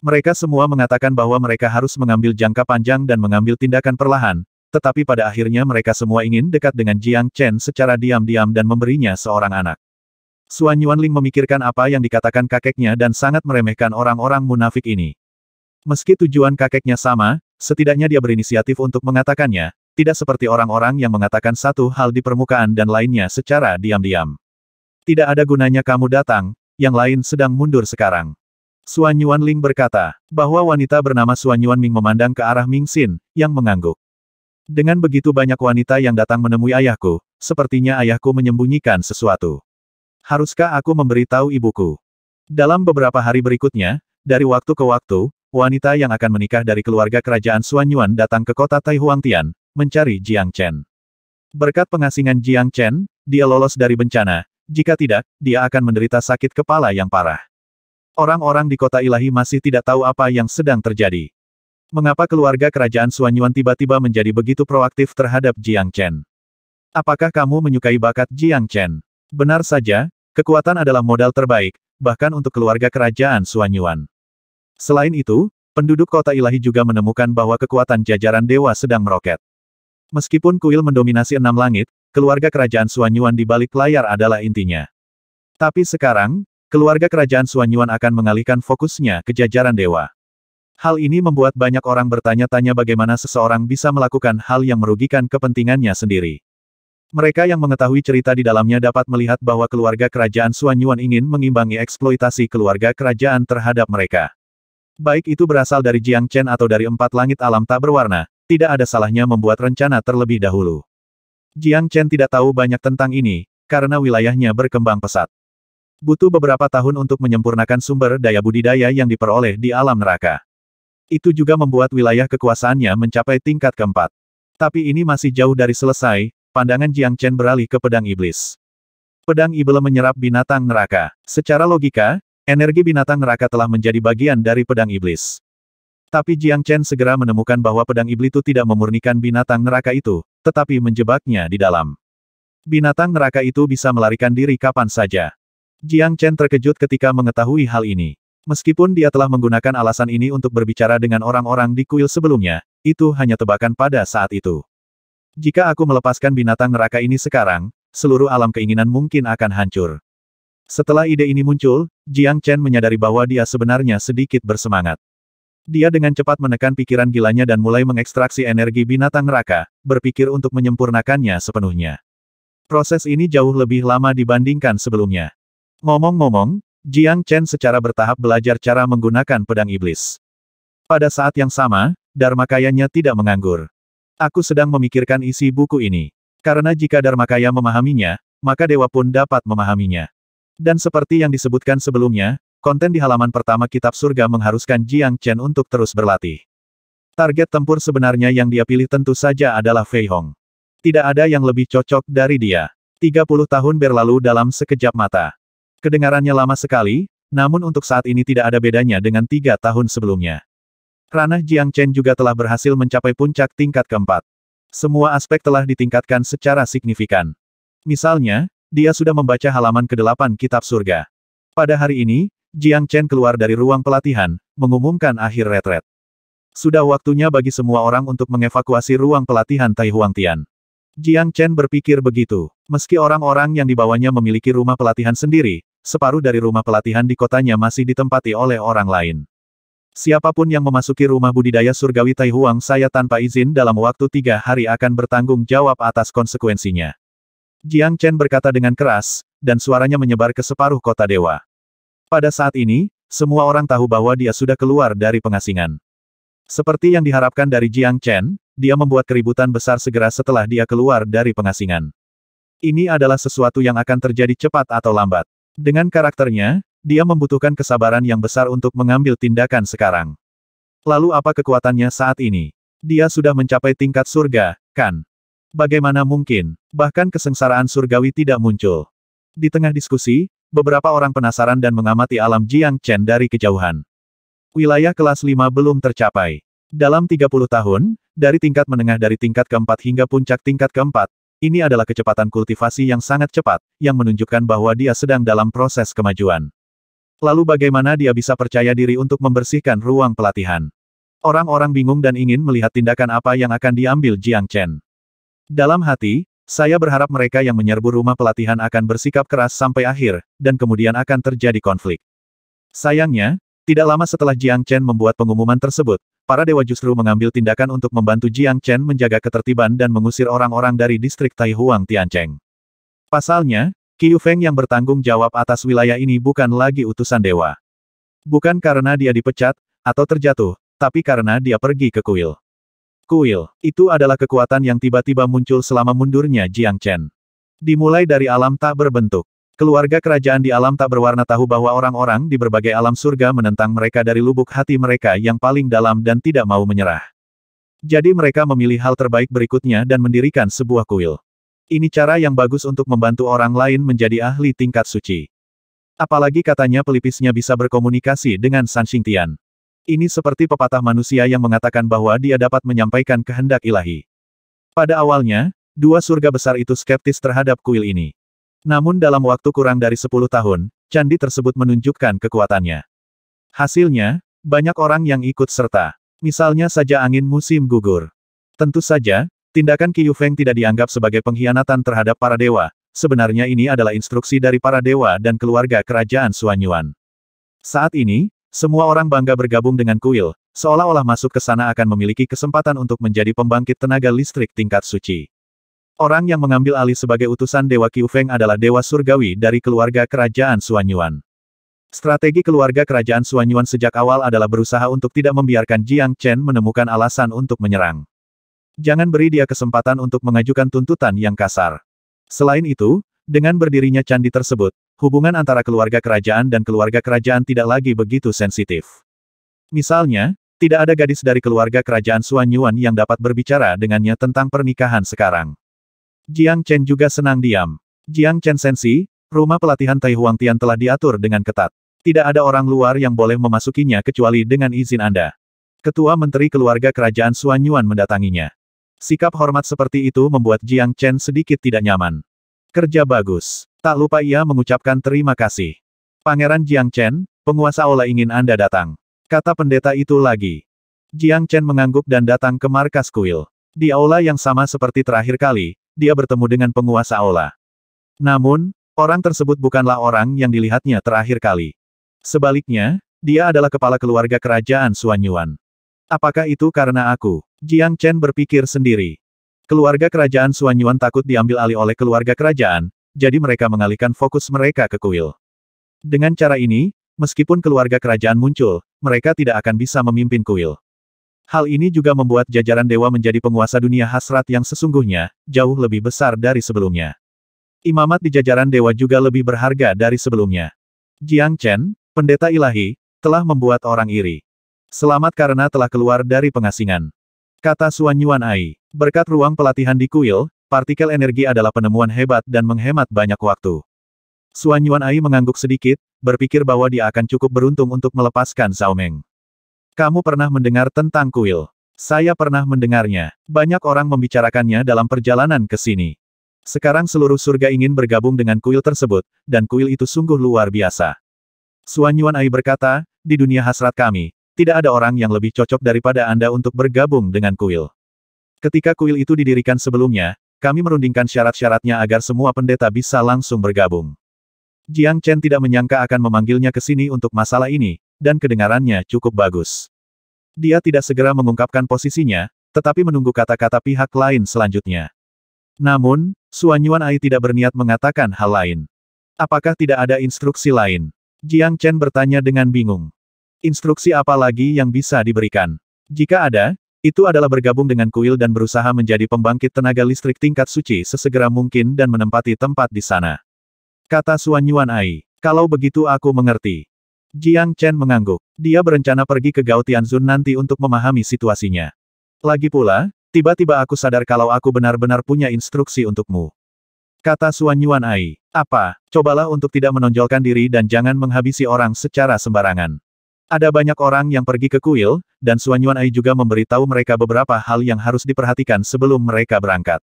Mereka semua mengatakan bahwa mereka harus mengambil jangka panjang dan mengambil tindakan perlahan, tetapi pada akhirnya mereka semua ingin dekat dengan Jiang Chen secara diam-diam dan memberinya seorang anak. Suan Yuanling memikirkan apa yang dikatakan kakeknya dan sangat meremehkan orang-orang munafik ini. Meski tujuan kakeknya sama, setidaknya dia berinisiatif untuk mengatakannya, tidak seperti orang-orang yang mengatakan satu hal di permukaan dan lainnya secara diam-diam. Tidak ada gunanya kamu datang, yang lain sedang mundur sekarang. Suan Yuan Ling berkata, bahwa wanita bernama Suan Yuan Ming memandang ke arah Ming Xin, yang mengangguk. Dengan begitu banyak wanita yang datang menemui ayahku, sepertinya ayahku menyembunyikan sesuatu. Haruskah aku memberitahu ibuku? Dalam beberapa hari berikutnya, dari waktu ke waktu, wanita yang akan menikah dari keluarga kerajaan Yuan datang ke kota Tian, mencari Jiang Chen. Berkat pengasingan Jiang Chen, dia lolos dari bencana, jika tidak, dia akan menderita sakit kepala yang parah. Orang-orang di kota ilahi masih tidak tahu apa yang sedang terjadi. Mengapa keluarga kerajaan Yuan tiba-tiba menjadi begitu proaktif terhadap Jiang Chen? Apakah kamu menyukai bakat Jiang Chen? Benar saja, kekuatan adalah modal terbaik, bahkan untuk keluarga kerajaan Yuan. Selain itu, penduduk kota ilahi juga menemukan bahwa kekuatan jajaran dewa sedang meroket. Meskipun kuil mendominasi enam langit, keluarga kerajaan Suanyuan di balik layar adalah intinya. Tapi sekarang, keluarga kerajaan Suanyuan akan mengalihkan fokusnya ke jajaran dewa. Hal ini membuat banyak orang bertanya-tanya bagaimana seseorang bisa melakukan hal yang merugikan kepentingannya sendiri. Mereka yang mengetahui cerita di dalamnya dapat melihat bahwa keluarga kerajaan Suanyuan ingin mengimbangi eksploitasi keluarga kerajaan terhadap mereka. Baik itu berasal dari Jiang Chen atau dari empat langit alam tak berwarna, tidak ada salahnya membuat rencana terlebih dahulu. Jiang Chen tidak tahu banyak tentang ini, karena wilayahnya berkembang pesat. Butuh beberapa tahun untuk menyempurnakan sumber daya budidaya yang diperoleh di alam neraka. Itu juga membuat wilayah kekuasaannya mencapai tingkat keempat. Tapi ini masih jauh dari selesai, pandangan Jiang Chen beralih ke pedang iblis. Pedang iblis menyerap binatang neraka. Secara logika, Energi binatang neraka telah menjadi bagian dari pedang iblis. Tapi Jiang Chen segera menemukan bahwa pedang iblis itu tidak memurnikan binatang neraka itu, tetapi menjebaknya di dalam. Binatang neraka itu bisa melarikan diri kapan saja. Jiang Chen terkejut ketika mengetahui hal ini. Meskipun dia telah menggunakan alasan ini untuk berbicara dengan orang-orang di kuil sebelumnya, itu hanya tebakan pada saat itu. Jika aku melepaskan binatang neraka ini sekarang, seluruh alam keinginan mungkin akan hancur. Setelah ide ini muncul, Jiang Chen menyadari bahwa dia sebenarnya sedikit bersemangat. Dia dengan cepat menekan pikiran gilanya dan mulai mengekstraksi energi binatang neraka, berpikir untuk menyempurnakannya sepenuhnya. Proses ini jauh lebih lama dibandingkan sebelumnya. Ngomong-ngomong, Jiang Chen secara bertahap belajar cara menggunakan pedang iblis. Pada saat yang sama, Dharma kayanya tidak menganggur. Aku sedang memikirkan isi buku ini. Karena jika Dharma Kaya memahaminya, maka dewa pun dapat memahaminya. Dan seperti yang disebutkan sebelumnya, konten di halaman pertama Kitab Surga mengharuskan Jiang Chen untuk terus berlatih. Target tempur sebenarnya yang dia pilih tentu saja adalah Fei Hong. Tidak ada yang lebih cocok dari dia. 30 tahun berlalu dalam sekejap mata. Kedengarannya lama sekali, namun untuk saat ini tidak ada bedanya dengan tiga tahun sebelumnya. Ranah Jiang Chen juga telah berhasil mencapai puncak tingkat keempat. Semua aspek telah ditingkatkan secara signifikan. Misalnya, dia sudah membaca halaman ke-8 kitab surga. Pada hari ini, Jiang Chen keluar dari ruang pelatihan, mengumumkan akhir retret. Sudah waktunya bagi semua orang untuk mengevakuasi ruang pelatihan Tai Huang Tian. Jiang Chen berpikir begitu. Meski orang-orang yang dibawanya memiliki rumah pelatihan sendiri, separuh dari rumah pelatihan di kotanya masih ditempati oleh orang lain. Siapapun yang memasuki rumah budidaya surgawi Tai Huang saya tanpa izin dalam waktu tiga hari akan bertanggung jawab atas konsekuensinya. Jiang Chen berkata dengan keras, dan suaranya menyebar ke separuh kota dewa. Pada saat ini, semua orang tahu bahwa dia sudah keluar dari pengasingan. Seperti yang diharapkan dari Jiang Chen, dia membuat keributan besar segera setelah dia keluar dari pengasingan. Ini adalah sesuatu yang akan terjadi cepat atau lambat. Dengan karakternya, dia membutuhkan kesabaran yang besar untuk mengambil tindakan sekarang. Lalu apa kekuatannya saat ini? Dia sudah mencapai tingkat surga, kan? Bagaimana mungkin, bahkan kesengsaraan surgawi tidak muncul. Di tengah diskusi, beberapa orang penasaran dan mengamati alam Jiang Chen dari kejauhan. Wilayah kelas 5 belum tercapai. Dalam 30 tahun, dari tingkat menengah dari tingkat keempat hingga puncak tingkat keempat, ini adalah kecepatan kultivasi yang sangat cepat, yang menunjukkan bahwa dia sedang dalam proses kemajuan. Lalu bagaimana dia bisa percaya diri untuk membersihkan ruang pelatihan? Orang-orang bingung dan ingin melihat tindakan apa yang akan diambil Jiang Chen. Dalam hati, saya berharap mereka yang menyerbu rumah pelatihan akan bersikap keras sampai akhir, dan kemudian akan terjadi konflik. Sayangnya, tidak lama setelah Jiang Chen membuat pengumuman tersebut, para dewa justru mengambil tindakan untuk membantu Jiang Chen menjaga ketertiban dan mengusir orang-orang dari distrik Taihuang Tiancheng. Pasalnya, Qiu Feng yang bertanggung jawab atas wilayah ini bukan lagi utusan dewa. Bukan karena dia dipecat, atau terjatuh, tapi karena dia pergi ke kuil. Kuil, itu adalah kekuatan yang tiba-tiba muncul selama mundurnya Jiang Chen. Dimulai dari alam tak berbentuk. Keluarga kerajaan di alam tak berwarna tahu bahwa orang-orang di berbagai alam surga menentang mereka dari lubuk hati mereka yang paling dalam dan tidak mau menyerah. Jadi mereka memilih hal terbaik berikutnya dan mendirikan sebuah kuil. Ini cara yang bagus untuk membantu orang lain menjadi ahli tingkat suci. Apalagi katanya pelipisnya bisa berkomunikasi dengan San Xingtian. Ini seperti pepatah manusia yang mengatakan bahwa dia dapat menyampaikan kehendak ilahi. Pada awalnya, dua surga besar itu skeptis terhadap kuil ini. Namun dalam waktu kurang dari 10 tahun, candi tersebut menunjukkan kekuatannya. Hasilnya, banyak orang yang ikut serta. Misalnya saja angin musim gugur. Tentu saja, tindakan Qiyu Feng tidak dianggap sebagai pengkhianatan terhadap para dewa, sebenarnya ini adalah instruksi dari para dewa dan keluarga kerajaan Suanyuan. Saat ini, semua orang bangga bergabung dengan kuil, seolah-olah masuk ke sana akan memiliki kesempatan untuk menjadi pembangkit tenaga listrik tingkat suci. Orang yang mengambil alih sebagai utusan Dewa Qiufeng adalah Dewa Surgawi dari keluarga kerajaan Suanyuan. Strategi keluarga kerajaan Suanyuan sejak awal adalah berusaha untuk tidak membiarkan Jiang Chen menemukan alasan untuk menyerang. Jangan beri dia kesempatan untuk mengajukan tuntutan yang kasar. Selain itu, dengan berdirinya candi tersebut, hubungan antara keluarga kerajaan dan keluarga kerajaan tidak lagi begitu sensitif. Misalnya, tidak ada gadis dari keluarga kerajaan Suan Yuan yang dapat berbicara dengannya tentang pernikahan sekarang. Jiang Chen juga senang diam. Jiang Chen sensi, rumah pelatihan Tai Huang Tian telah diatur dengan ketat. Tidak ada orang luar yang boleh memasukinya kecuali dengan izin Anda. Ketua Menteri Keluarga Kerajaan Suan Yuan mendatanginya. Sikap hormat seperti itu membuat Jiang Chen sedikit tidak nyaman. Kerja bagus. Tak lupa ia mengucapkan terima kasih. Pangeran Jiang Chen, penguasa Ola ingin Anda datang. Kata pendeta itu lagi. Jiang Chen mengangguk dan datang ke markas kuil. Di aula yang sama seperti terakhir kali, dia bertemu dengan penguasa aula. Namun, orang tersebut bukanlah orang yang dilihatnya terakhir kali. Sebaliknya, dia adalah kepala keluarga kerajaan Suanyuan. Apakah itu karena aku? Jiang Chen berpikir sendiri. Keluarga kerajaan Suan Yuan takut diambil alih oleh keluarga kerajaan, jadi mereka mengalihkan fokus mereka ke kuil. Dengan cara ini, meskipun keluarga kerajaan muncul, mereka tidak akan bisa memimpin kuil. Hal ini juga membuat jajaran dewa menjadi penguasa dunia hasrat yang sesungguhnya, jauh lebih besar dari sebelumnya. Imamat di jajaran dewa juga lebih berharga dari sebelumnya. Jiang Chen, pendeta ilahi, telah membuat orang iri. Selamat karena telah keluar dari pengasingan. Kata Suan Yuan Ai. Berkat ruang pelatihan di kuil, partikel energi adalah penemuan hebat dan menghemat banyak waktu. Suan Yuan Ai mengangguk sedikit, berpikir bahwa dia akan cukup beruntung untuk melepaskan Zhao Meng. Kamu pernah mendengar tentang kuil? Saya pernah mendengarnya. Banyak orang membicarakannya dalam perjalanan ke sini. Sekarang seluruh surga ingin bergabung dengan kuil tersebut, dan kuil itu sungguh luar biasa. Suan Yuan Ai berkata, di dunia hasrat kami, tidak ada orang yang lebih cocok daripada Anda untuk bergabung dengan kuil. Ketika kuil itu didirikan sebelumnya, kami merundingkan syarat-syaratnya agar semua pendeta bisa langsung bergabung. Jiang Chen tidak menyangka akan memanggilnya ke sini untuk masalah ini, dan kedengarannya cukup bagus. Dia tidak segera mengungkapkan posisinya, tetapi menunggu kata-kata pihak lain selanjutnya. Namun, Suan Yuan Ai tidak berniat mengatakan hal lain. Apakah tidak ada instruksi lain? Jiang Chen bertanya dengan bingung. Instruksi apa lagi yang bisa diberikan? Jika ada, itu adalah bergabung dengan kuil dan berusaha menjadi pembangkit tenaga listrik tingkat suci sesegera mungkin dan menempati tempat di sana. Kata Suan Yuan Ai. Kalau begitu aku mengerti. Jiang Chen mengangguk. Dia berencana pergi ke Gao Tianzun nanti untuk memahami situasinya. Lagi pula, tiba-tiba aku sadar kalau aku benar-benar punya instruksi untukmu. Kata Suan Yuan Ai. Apa? Cobalah untuk tidak menonjolkan diri dan jangan menghabisi orang secara sembarangan. Ada banyak orang yang pergi ke kuil, dan Suan Yuan Ai juga memberitahu mereka beberapa hal yang harus diperhatikan sebelum mereka berangkat.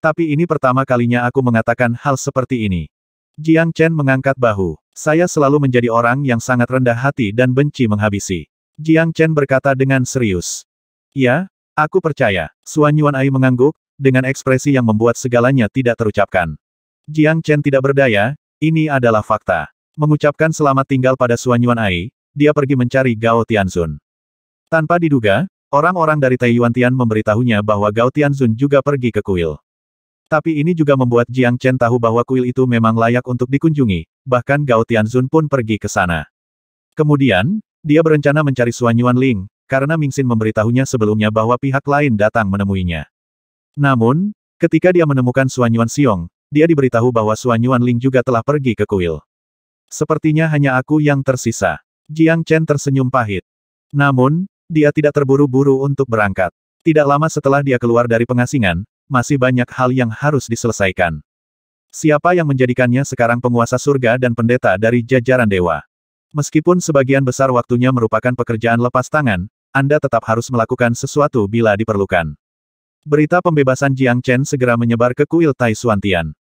Tapi ini pertama kalinya aku mengatakan hal seperti ini. Jiang Chen mengangkat bahu. Saya selalu menjadi orang yang sangat rendah hati dan benci menghabisi. Jiang Chen berkata dengan serius. Ya, aku percaya. Suan Yuan Ai mengangguk, dengan ekspresi yang membuat segalanya tidak terucapkan. Jiang Chen tidak berdaya, ini adalah fakta. Mengucapkan selamat tinggal pada Suan Yuan Ai, dia pergi mencari Gao Tianzun. Tanpa diduga, orang-orang dari Taiyuan Tian memberitahunya bahwa Gao Tianzun juga pergi ke kuil. Tapi ini juga membuat Jiang Chen tahu bahwa kuil itu memang layak untuk dikunjungi, bahkan Gao Tianzun pun pergi ke sana. Kemudian, dia berencana mencari Suan Yuan Ling, karena Ming Mingxin memberitahunya sebelumnya bahwa pihak lain datang menemuinya. Namun, ketika dia menemukan Suan Yuan Xiong, dia diberitahu bahwa Suan Yuan Ling juga telah pergi ke kuil. Sepertinya hanya aku yang tersisa. Jiang Chen tersenyum pahit. Namun, dia tidak terburu-buru untuk berangkat. Tidak lama setelah dia keluar dari pengasingan, masih banyak hal yang harus diselesaikan. Siapa yang menjadikannya sekarang penguasa surga dan pendeta dari jajaran dewa? Meskipun sebagian besar waktunya merupakan pekerjaan lepas tangan, Anda tetap harus melakukan sesuatu bila diperlukan. Berita pembebasan Jiang Chen segera menyebar ke kuil Tai Tian.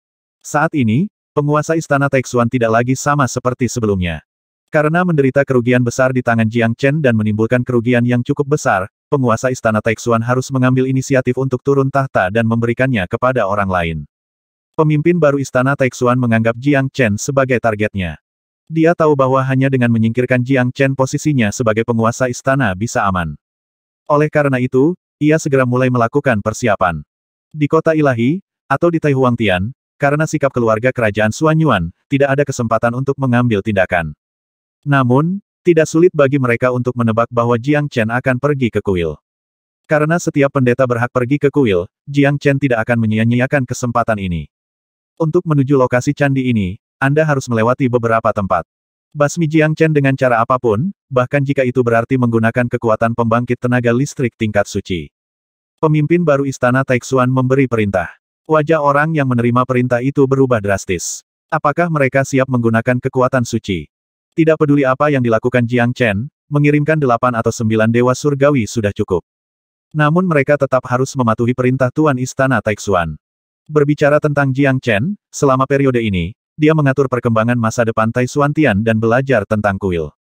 Saat ini, penguasa istana Tai Xuan tidak lagi sama seperti sebelumnya. Karena menderita kerugian besar di tangan Jiang Chen dan menimbulkan kerugian yang cukup besar, penguasa istana Taixuan harus mengambil inisiatif untuk turun tahta dan memberikannya kepada orang lain. Pemimpin baru istana Taixuan menganggap Jiang Chen sebagai targetnya. Dia tahu bahwa hanya dengan menyingkirkan Jiang Chen posisinya sebagai penguasa istana bisa aman. Oleh karena itu, ia segera mulai melakukan persiapan. Di kota ilahi, atau di Taihuangtian, karena sikap keluarga kerajaan Xuanyuan, tidak ada kesempatan untuk mengambil tindakan. Namun, tidak sulit bagi mereka untuk menebak bahwa Jiang Chen akan pergi ke kuil. Karena setiap pendeta berhak pergi ke kuil, Jiang Chen tidak akan menyia-nyiakan kesempatan ini. Untuk menuju lokasi candi ini, Anda harus melewati beberapa tempat. Basmi Jiang Chen dengan cara apapun, bahkan jika itu berarti menggunakan kekuatan pembangkit tenaga listrik tingkat suci. Pemimpin baru istana Taixuan memberi perintah. Wajah orang yang menerima perintah itu berubah drastis. Apakah mereka siap menggunakan kekuatan suci? Tidak peduli apa yang dilakukan Jiang Chen, mengirimkan delapan atau sembilan dewa surgawi sudah cukup. Namun mereka tetap harus mematuhi perintah Tuan Istana Taixuan. Berbicara tentang Jiang Chen, selama periode ini, dia mengatur perkembangan masa depan Taixuan Tian dan belajar tentang kuil.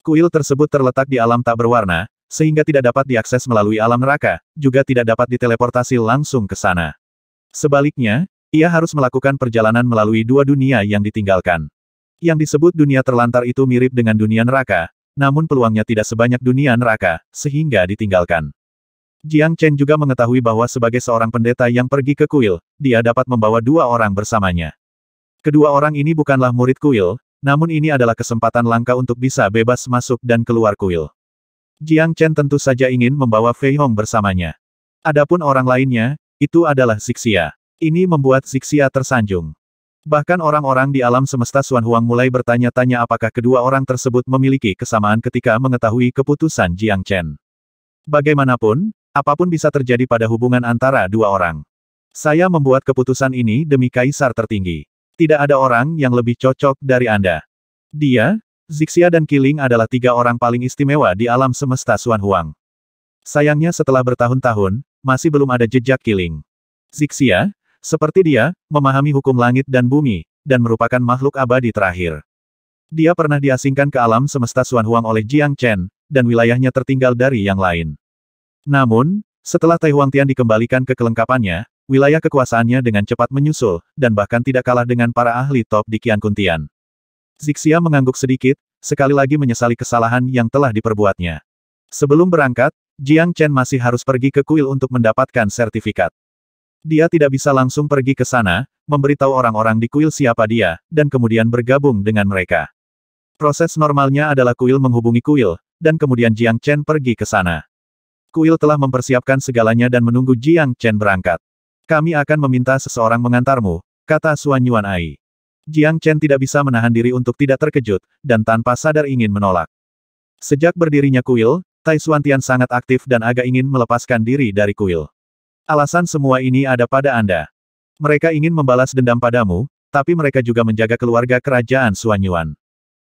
Kuil tersebut terletak di alam tak berwarna, sehingga tidak dapat diakses melalui alam neraka, juga tidak dapat diteleportasi langsung ke sana. Sebaliknya, ia harus melakukan perjalanan melalui dua dunia yang ditinggalkan yang disebut dunia terlantar itu mirip dengan dunia neraka, namun peluangnya tidak sebanyak dunia neraka, sehingga ditinggalkan. Jiang Chen juga mengetahui bahwa sebagai seorang pendeta yang pergi ke kuil, dia dapat membawa dua orang bersamanya. Kedua orang ini bukanlah murid kuil, namun ini adalah kesempatan langka untuk bisa bebas masuk dan keluar kuil. Jiang Chen tentu saja ingin membawa Fei Hong bersamanya. Adapun orang lainnya, itu adalah Zixia. Ini membuat Zixia tersanjung. Bahkan orang-orang di alam semesta Suan Huang mulai bertanya-tanya apakah kedua orang tersebut memiliki kesamaan ketika mengetahui keputusan Jiang Chen. Bagaimanapun, apapun bisa terjadi pada hubungan antara dua orang. Saya membuat keputusan ini demi kaisar tertinggi. Tidak ada orang yang lebih cocok dari Anda. Dia, Zixia dan Kiling adalah tiga orang paling istimewa di alam semesta Suan Huang. Sayangnya setelah bertahun-tahun, masih belum ada jejak Kiling. Zixia, seperti dia, memahami hukum langit dan bumi, dan merupakan makhluk abadi terakhir. Dia pernah diasingkan ke alam semesta Suan Huang oleh Jiang Chen, dan wilayahnya tertinggal dari yang lain. Namun, setelah Tai Huang Tian dikembalikan ke kelengkapannya, wilayah kekuasaannya dengan cepat menyusul, dan bahkan tidak kalah dengan para ahli top di Qian Tian. Zixia mengangguk sedikit, sekali lagi menyesali kesalahan yang telah diperbuatnya. Sebelum berangkat, Jiang Chen masih harus pergi ke kuil untuk mendapatkan sertifikat. Dia tidak bisa langsung pergi ke sana, memberitahu orang-orang di kuil siapa dia, dan kemudian bergabung dengan mereka. Proses normalnya adalah kuil menghubungi kuil, dan kemudian Jiang Chen pergi ke sana. Kuil telah mempersiapkan segalanya dan menunggu Jiang Chen berangkat. Kami akan meminta seseorang mengantarmu, kata Suan Yuan Ai. Jiang Chen tidak bisa menahan diri untuk tidak terkejut, dan tanpa sadar ingin menolak. Sejak berdirinya kuil, Tai Suan Tian sangat aktif dan agak ingin melepaskan diri dari kuil. Alasan semua ini ada pada Anda. Mereka ingin membalas dendam padamu, tapi mereka juga menjaga keluarga kerajaan Suanyuan.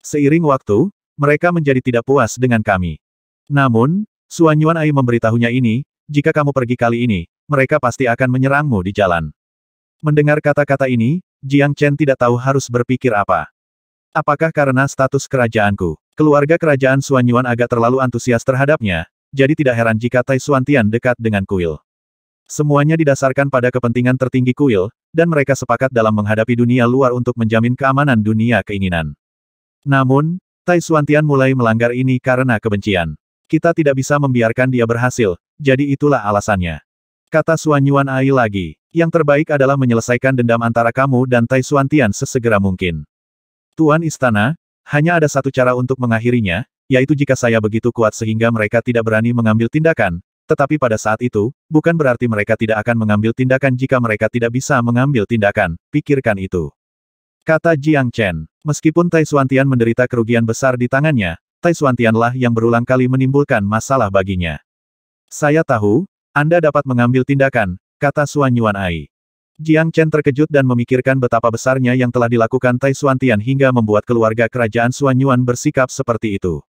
Seiring waktu, mereka menjadi tidak puas dengan kami. Namun, Suanyuan Ai memberitahunya ini, jika kamu pergi kali ini, mereka pasti akan menyerangmu di jalan. Mendengar kata-kata ini, Jiang Chen tidak tahu harus berpikir apa. Apakah karena status kerajaanku? Keluarga kerajaan Suanyuan agak terlalu antusias terhadapnya, jadi tidak heran jika Tai Suantian dekat dengan kuil. Semuanya didasarkan pada kepentingan tertinggi kuil, dan mereka sepakat dalam menghadapi dunia luar untuk menjamin keamanan dunia keinginan. Namun, Tai Suantian mulai melanggar ini karena kebencian. Kita tidak bisa membiarkan dia berhasil, jadi itulah alasannya. Kata Suan Yuan Ai lagi, yang terbaik adalah menyelesaikan dendam antara kamu dan Tai Suantian sesegera mungkin. Tuan Istana, hanya ada satu cara untuk mengakhirinya, yaitu jika saya begitu kuat sehingga mereka tidak berani mengambil tindakan, tetapi pada saat itu, bukan berarti mereka tidak akan mengambil tindakan jika mereka tidak bisa mengambil tindakan, pikirkan itu. Kata Jiang Chen, meskipun Tai Suantian menderita kerugian besar di tangannya, Tai Suantianlah yang berulang kali menimbulkan masalah baginya. Saya tahu, Anda dapat mengambil tindakan, kata Xuan Yuan Ai. Jiang Chen terkejut dan memikirkan betapa besarnya yang telah dilakukan Tai Suantian hingga membuat keluarga kerajaan Xuan Yuan bersikap seperti itu.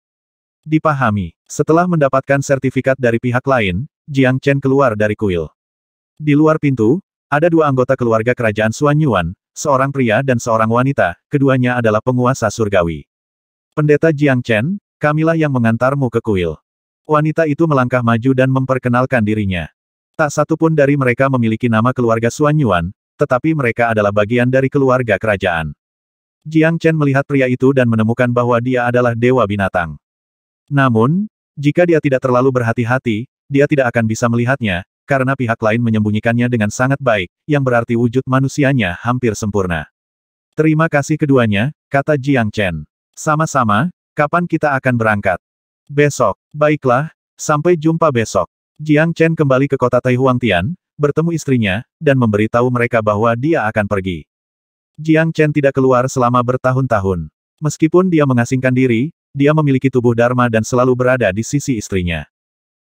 Dipahami. Setelah mendapatkan sertifikat dari pihak lain, Jiang Chen keluar dari kuil. Di luar pintu, ada dua anggota keluarga kerajaan Suan Yuan, seorang pria dan seorang wanita, keduanya adalah penguasa surgawi. Pendeta Jiang Chen, kamilah yang mengantarmu ke kuil. Wanita itu melangkah maju dan memperkenalkan dirinya. Tak satu pun dari mereka memiliki nama keluarga Suan Yuan, tetapi mereka adalah bagian dari keluarga kerajaan. Jiang Chen melihat pria itu dan menemukan bahwa dia adalah dewa binatang. Namun, jika dia tidak terlalu berhati-hati, dia tidak akan bisa melihatnya, karena pihak lain menyembunyikannya dengan sangat baik, yang berarti wujud manusianya hampir sempurna. Terima kasih keduanya, kata Jiang Chen. Sama-sama, kapan kita akan berangkat? Besok. Baiklah, sampai jumpa besok. Jiang Chen kembali ke kota Tian, bertemu istrinya, dan memberitahu mereka bahwa dia akan pergi. Jiang Chen tidak keluar selama bertahun-tahun. Meskipun dia mengasingkan diri, dia memiliki tubuh Dharma dan selalu berada di sisi istrinya.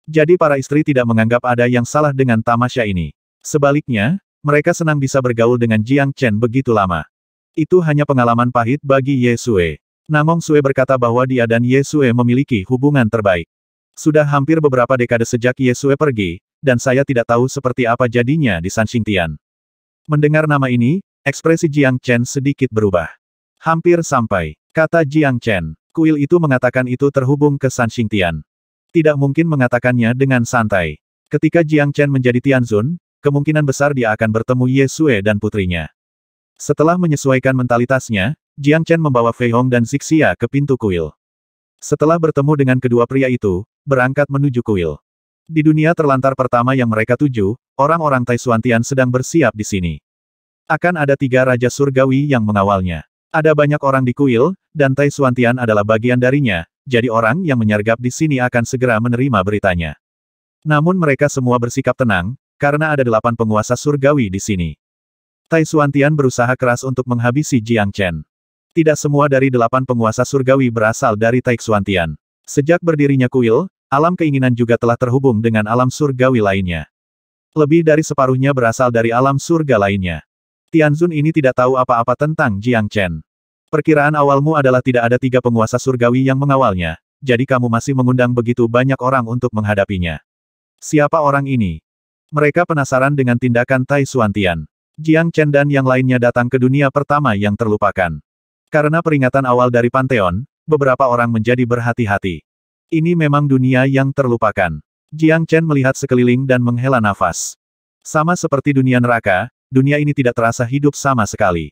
Jadi para istri tidak menganggap ada yang salah dengan tamasya ini. Sebaliknya, mereka senang bisa bergaul dengan Jiang Chen begitu lama. Itu hanya pengalaman pahit bagi Ye Sue. Namong Sue berkata bahwa dia dan Ye Sue memiliki hubungan terbaik. Sudah hampir beberapa dekade sejak Ye Sue pergi, dan saya tidak tahu seperti apa jadinya di Sanxingtian. Mendengar nama ini, ekspresi Jiang Chen sedikit berubah. Hampir sampai, kata Jiang Chen. Kuil itu mengatakan itu terhubung ke San Xingtian. Tidak mungkin mengatakannya dengan santai. Ketika Jiang Chen menjadi Tianzun, kemungkinan besar dia akan bertemu Ye Sue dan putrinya. Setelah menyesuaikan mentalitasnya, Jiang Chen membawa Fei Hong dan Zixia ke pintu kuil. Setelah bertemu dengan kedua pria itu, berangkat menuju kuil. Di dunia terlantar pertama yang mereka tuju, orang-orang Tai Suantian sedang bersiap di sini. Akan ada tiga raja surgawi yang mengawalnya. Ada banyak orang di kuil, dan Tai Suantian adalah bagian darinya, jadi orang yang menyergap di sini akan segera menerima beritanya. Namun mereka semua bersikap tenang, karena ada delapan penguasa surgawi di sini. Tai Suantian berusaha keras untuk menghabisi Jiang Chen. Tidak semua dari delapan penguasa surgawi berasal dari Tai Suantian. Sejak berdirinya kuil, alam keinginan juga telah terhubung dengan alam surgawi lainnya. Lebih dari separuhnya berasal dari alam surga lainnya. Tianzun ini tidak tahu apa-apa tentang Jiang Chen. Perkiraan awalmu adalah tidak ada tiga penguasa surgawi yang mengawalnya, jadi kamu masih mengundang begitu banyak orang untuk menghadapinya. Siapa orang ini? Mereka penasaran dengan tindakan Tai Suantian. Jiang Chen dan yang lainnya datang ke dunia pertama yang terlupakan. Karena peringatan awal dari Pantheon, beberapa orang menjadi berhati-hati. Ini memang dunia yang terlupakan. Jiang Chen melihat sekeliling dan menghela nafas. Sama seperti dunia neraka, dunia ini tidak terasa hidup sama sekali.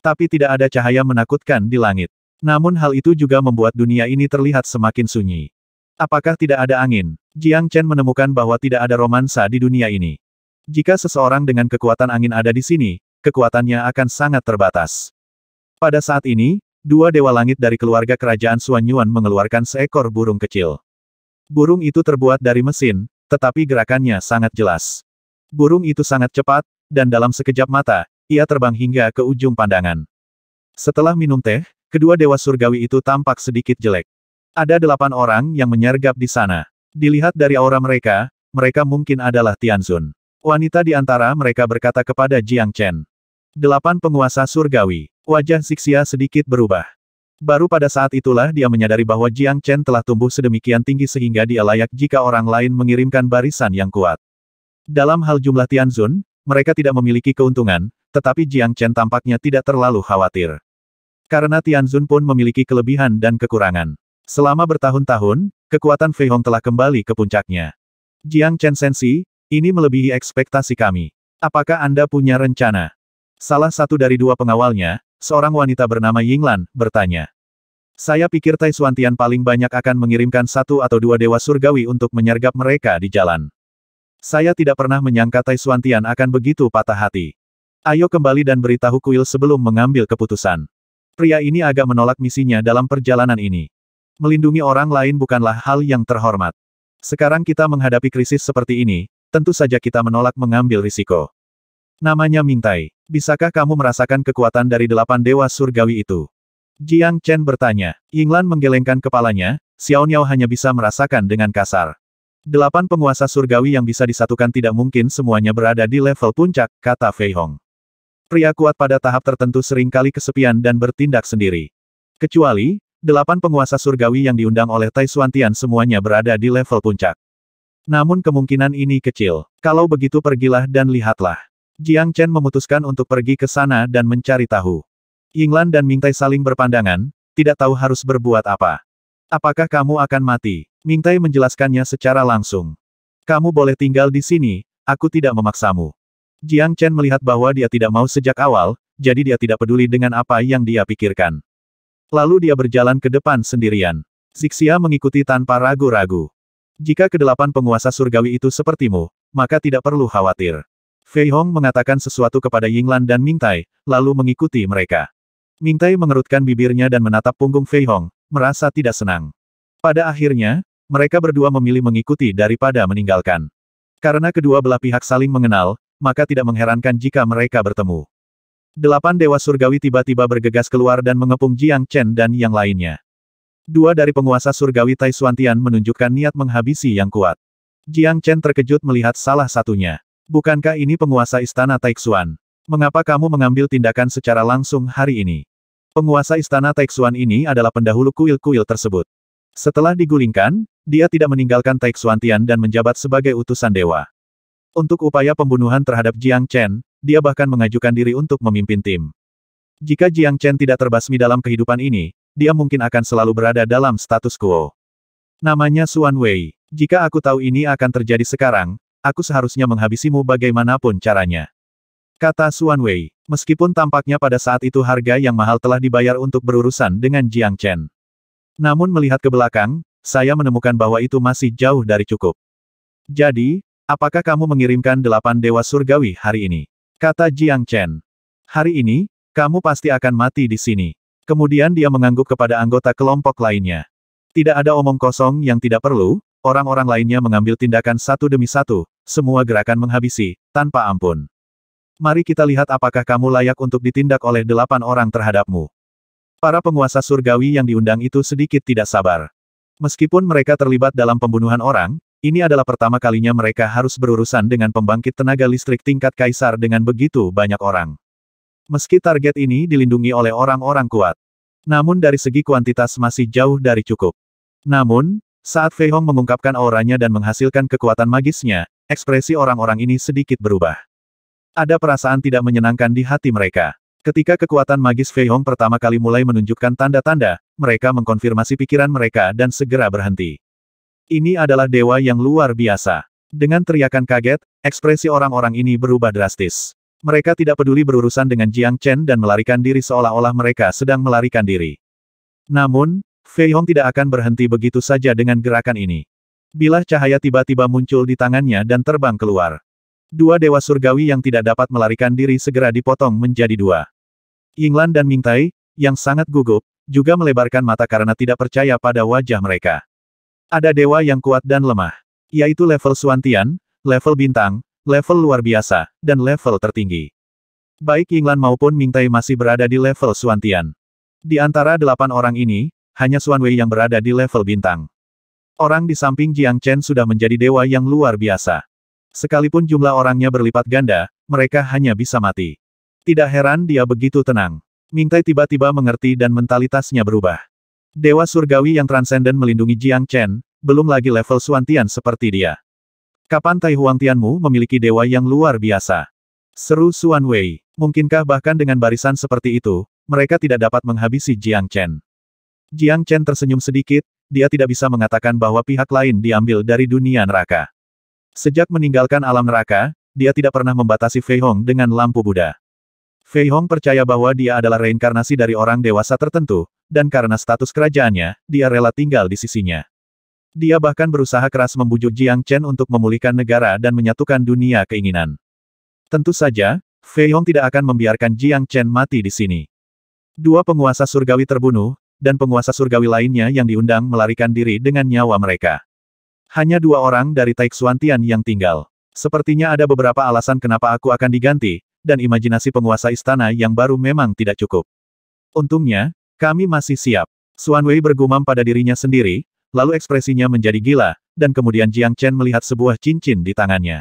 Tapi tidak ada cahaya menakutkan di langit. Namun hal itu juga membuat dunia ini terlihat semakin sunyi. Apakah tidak ada angin? Jiang Chen menemukan bahwa tidak ada romansa di dunia ini. Jika seseorang dengan kekuatan angin ada di sini, kekuatannya akan sangat terbatas. Pada saat ini, dua dewa langit dari keluarga kerajaan Suan Yuan mengeluarkan seekor burung kecil. Burung itu terbuat dari mesin, tetapi gerakannya sangat jelas. Burung itu sangat cepat, dan dalam sekejap mata, ia terbang hingga ke ujung pandangan. Setelah minum teh, kedua dewa surgawi itu tampak sedikit jelek. Ada delapan orang yang menyergap di sana. Dilihat dari aura mereka, mereka mungkin adalah Tianzun. Wanita di antara mereka berkata kepada Jiang Chen. Delapan penguasa surgawi. Wajah Siksia sedikit berubah. Baru pada saat itulah dia menyadari bahwa Jiang Chen telah tumbuh sedemikian tinggi sehingga dia layak jika orang lain mengirimkan barisan yang kuat. Dalam hal jumlah Tianzun, mereka tidak memiliki keuntungan, tetapi Jiang Chen tampaknya tidak terlalu khawatir. Karena Tianzun pun memiliki kelebihan dan kekurangan. Selama bertahun-tahun, kekuatan Fei Hong telah kembali ke puncaknya. Jiang Chen Sensi, ini melebihi ekspektasi kami. Apakah Anda punya rencana? Salah satu dari dua pengawalnya, seorang wanita bernama Ying Lan, bertanya. Saya pikir Tai Suantian paling banyak akan mengirimkan satu atau dua dewa surgawi untuk menyergap mereka di jalan. Saya tidak pernah menyangka Tai Suantian akan begitu patah hati. Ayo kembali dan beritahu Kuil sebelum mengambil keputusan. Pria ini agak menolak misinya dalam perjalanan ini. Melindungi orang lain bukanlah hal yang terhormat. Sekarang kita menghadapi krisis seperti ini, tentu saja kita menolak mengambil risiko. Namanya Mingtai. Bisakah kamu merasakan kekuatan dari delapan dewa surgawi itu? Jiang Chen bertanya. Yinglan menggelengkan kepalanya, Xiao Niao hanya bisa merasakan dengan kasar. Delapan penguasa surgawi yang bisa disatukan tidak mungkin semuanya berada di level puncak, kata Fei Hong. Pria kuat pada tahap tertentu seringkali kesepian dan bertindak sendiri. Kecuali, delapan penguasa surgawi yang diundang oleh Tai Suantian semuanya berada di level puncak. Namun kemungkinan ini kecil. Kalau begitu pergilah dan lihatlah. Jiang Chen memutuskan untuk pergi ke sana dan mencari tahu. Yinglan dan Ming Tai saling berpandangan, tidak tahu harus berbuat apa. Apakah kamu akan mati? Mingtai menjelaskannya secara langsung. Kamu boleh tinggal di sini, aku tidak memaksamu. Jiang Chen melihat bahwa dia tidak mau sejak awal, jadi dia tidak peduli dengan apa yang dia pikirkan. Lalu dia berjalan ke depan sendirian. Zixia mengikuti tanpa ragu-ragu. Jika kedelapan penguasa surgawi itu sepertimu, maka tidak perlu khawatir. Fei Hong mengatakan sesuatu kepada Yinglan dan Mingtai, lalu mengikuti mereka. Mingtai mengerutkan bibirnya dan menatap punggung Fei Hong, merasa tidak senang. Pada akhirnya, mereka berdua memilih mengikuti daripada meninggalkan. Karena kedua belah pihak saling mengenal, maka tidak mengherankan jika mereka bertemu. Delapan dewa surgawi tiba-tiba bergegas keluar dan mengepung Jiang Chen dan yang lainnya. Dua dari penguasa surgawi Tai Xuantian menunjukkan niat menghabisi yang kuat. Jiang Chen terkejut melihat salah satunya. Bukankah ini penguasa istana Tai Xuan? Mengapa kamu mengambil tindakan secara langsung hari ini? Penguasa istana Taeksuan ini adalah pendahulu kuil-kuil tersebut. Setelah digulingkan, dia tidak meninggalkan Taixuan Tian dan menjabat sebagai utusan dewa. Untuk upaya pembunuhan terhadap Jiang Chen, dia bahkan mengajukan diri untuk memimpin tim. Jika Jiang Chen tidak terbasmi dalam kehidupan ini, dia mungkin akan selalu berada dalam status quo. Namanya Xuan Wei. Jika aku tahu ini akan terjadi sekarang, aku seharusnya menghabisimu bagaimanapun caranya. Kata Xuan Wei. Meskipun tampaknya pada saat itu harga yang mahal telah dibayar untuk berurusan dengan Jiang Chen. Namun melihat ke belakang, saya menemukan bahwa itu masih jauh dari cukup. Jadi, apakah kamu mengirimkan delapan dewa surgawi hari ini? Kata Jiang Chen. Hari ini, kamu pasti akan mati di sini. Kemudian dia mengangguk kepada anggota kelompok lainnya. Tidak ada omong kosong yang tidak perlu, orang-orang lainnya mengambil tindakan satu demi satu, semua gerakan menghabisi, tanpa ampun. Mari kita lihat apakah kamu layak untuk ditindak oleh delapan orang terhadapmu. Para penguasa surgawi yang diundang itu sedikit tidak sabar. Meskipun mereka terlibat dalam pembunuhan orang, ini adalah pertama kalinya mereka harus berurusan dengan pembangkit tenaga listrik tingkat kaisar dengan begitu banyak orang. Meski target ini dilindungi oleh orang-orang kuat, namun dari segi kuantitas masih jauh dari cukup. Namun, saat Fei Hong mengungkapkan auranya dan menghasilkan kekuatan magisnya, ekspresi orang-orang ini sedikit berubah. Ada perasaan tidak menyenangkan di hati mereka. Ketika kekuatan magis Fei Hong pertama kali mulai menunjukkan tanda-tanda, mereka mengkonfirmasi pikiran mereka dan segera berhenti. Ini adalah dewa yang luar biasa. Dengan teriakan kaget, ekspresi orang-orang ini berubah drastis. Mereka tidak peduli berurusan dengan Jiang Chen dan melarikan diri seolah-olah mereka sedang melarikan diri. Namun, Fei Hong tidak akan berhenti begitu saja dengan gerakan ini. Bila cahaya tiba-tiba muncul di tangannya dan terbang keluar. Dua dewa surgawi yang tidak dapat melarikan diri segera dipotong menjadi dua. Yinglan dan Mingtai, yang sangat gugup, juga melebarkan mata karena tidak percaya pada wajah mereka. Ada dewa yang kuat dan lemah, yaitu level Suantian, level bintang, level luar biasa, dan level tertinggi. Baik Yinglan maupun Mingtai masih berada di level Suantian. Di antara delapan orang ini, hanya Suan Wei yang berada di level bintang. Orang di samping Jiang Chen sudah menjadi dewa yang luar biasa. Sekalipun jumlah orangnya berlipat ganda, mereka hanya bisa mati. Tidak heran dia begitu tenang. Mingtai tiba-tiba mengerti dan mentalitasnya berubah. Dewa surgawi yang transenden melindungi Jiang Chen, belum lagi level Suantian seperti dia. Kapan Tai Huang Tianmu memiliki dewa yang luar biasa? Seru Suan Wei. Mungkinkah bahkan dengan barisan seperti itu, mereka tidak dapat menghabisi Jiang Chen? Jiang Chen tersenyum sedikit, dia tidak bisa mengatakan bahwa pihak lain diambil dari dunia neraka. Sejak meninggalkan alam neraka, dia tidak pernah membatasi Fei Hong dengan lampu Buddha. Fei Hong percaya bahwa dia adalah reinkarnasi dari orang dewasa tertentu, dan karena status kerajaannya, dia rela tinggal di sisinya. Dia bahkan berusaha keras membujuk Jiang Chen untuk memulihkan negara dan menyatukan dunia keinginan. Tentu saja, Fei Hong tidak akan membiarkan Jiang Chen mati di sini. Dua penguasa surgawi terbunuh, dan penguasa surgawi lainnya yang diundang melarikan diri dengan nyawa mereka. Hanya dua orang dari Taik Suantian yang tinggal. Sepertinya ada beberapa alasan kenapa aku akan diganti, dan imajinasi penguasa istana yang baru memang tidak cukup. Untungnya, kami masih siap. Suan Wei bergumam pada dirinya sendiri, lalu ekspresinya menjadi gila, dan kemudian Jiang Chen melihat sebuah cincin di tangannya.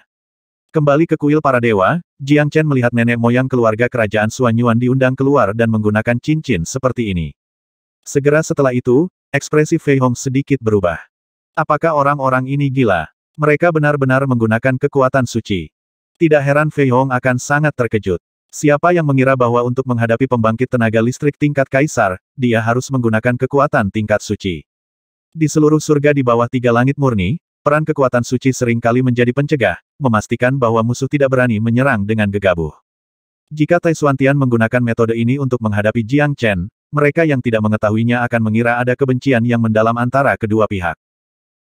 Kembali ke kuil para dewa, Jiang Chen melihat nenek moyang keluarga kerajaan Suan Yuan diundang keluar dan menggunakan cincin seperti ini. Segera setelah itu, ekspresi Fei Hong sedikit berubah. Apakah orang-orang ini gila? Mereka benar-benar menggunakan kekuatan suci. Tidak heran Fei Hong akan sangat terkejut. Siapa yang mengira bahwa untuk menghadapi pembangkit tenaga listrik tingkat kaisar, dia harus menggunakan kekuatan tingkat suci. Di seluruh surga di bawah tiga langit murni, peran kekuatan suci seringkali menjadi pencegah, memastikan bahwa musuh tidak berani menyerang dengan gegabah. Jika Tai Suantian menggunakan metode ini untuk menghadapi Jiang Chen, mereka yang tidak mengetahuinya akan mengira ada kebencian yang mendalam antara kedua pihak.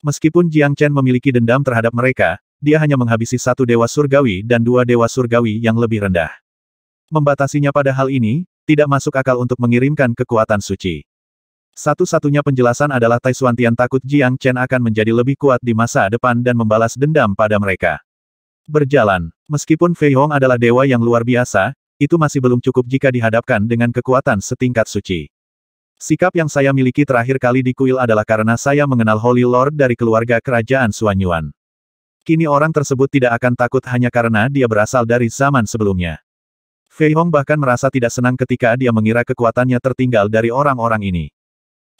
Meskipun Jiang Chen memiliki dendam terhadap mereka, dia hanya menghabisi satu dewa surgawi dan dua dewa surgawi yang lebih rendah. Membatasinya pada hal ini, tidak masuk akal untuk mengirimkan kekuatan suci. Satu-satunya penjelasan adalah Tai Tian takut Jiang Chen akan menjadi lebih kuat di masa depan dan membalas dendam pada mereka. Berjalan, meskipun Fei Hong adalah dewa yang luar biasa, itu masih belum cukup jika dihadapkan dengan kekuatan setingkat suci. Sikap yang saya miliki terakhir kali di kuil adalah karena saya mengenal Holy Lord dari keluarga kerajaan Suanyuan. Kini orang tersebut tidak akan takut hanya karena dia berasal dari zaman sebelumnya. Fei Hong bahkan merasa tidak senang ketika dia mengira kekuatannya tertinggal dari orang-orang ini.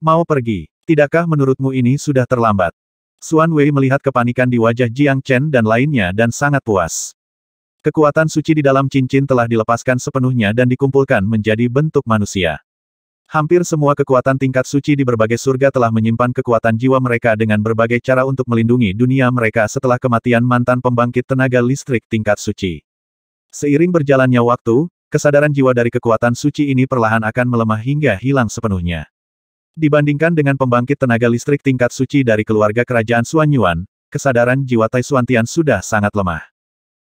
Mau pergi, tidakkah menurutmu ini sudah terlambat? Suan Wei melihat kepanikan di wajah Jiang Chen dan lainnya dan sangat puas. Kekuatan suci di dalam cincin telah dilepaskan sepenuhnya dan dikumpulkan menjadi bentuk manusia. Hampir semua kekuatan tingkat suci di berbagai surga telah menyimpan kekuatan jiwa mereka dengan berbagai cara untuk melindungi dunia mereka setelah kematian mantan pembangkit tenaga listrik tingkat suci. Seiring berjalannya waktu, kesadaran jiwa dari kekuatan suci ini perlahan akan melemah hingga hilang sepenuhnya. Dibandingkan dengan pembangkit tenaga listrik tingkat suci dari keluarga kerajaan Suan Yuan, kesadaran jiwa Tai Suan Tian sudah sangat lemah.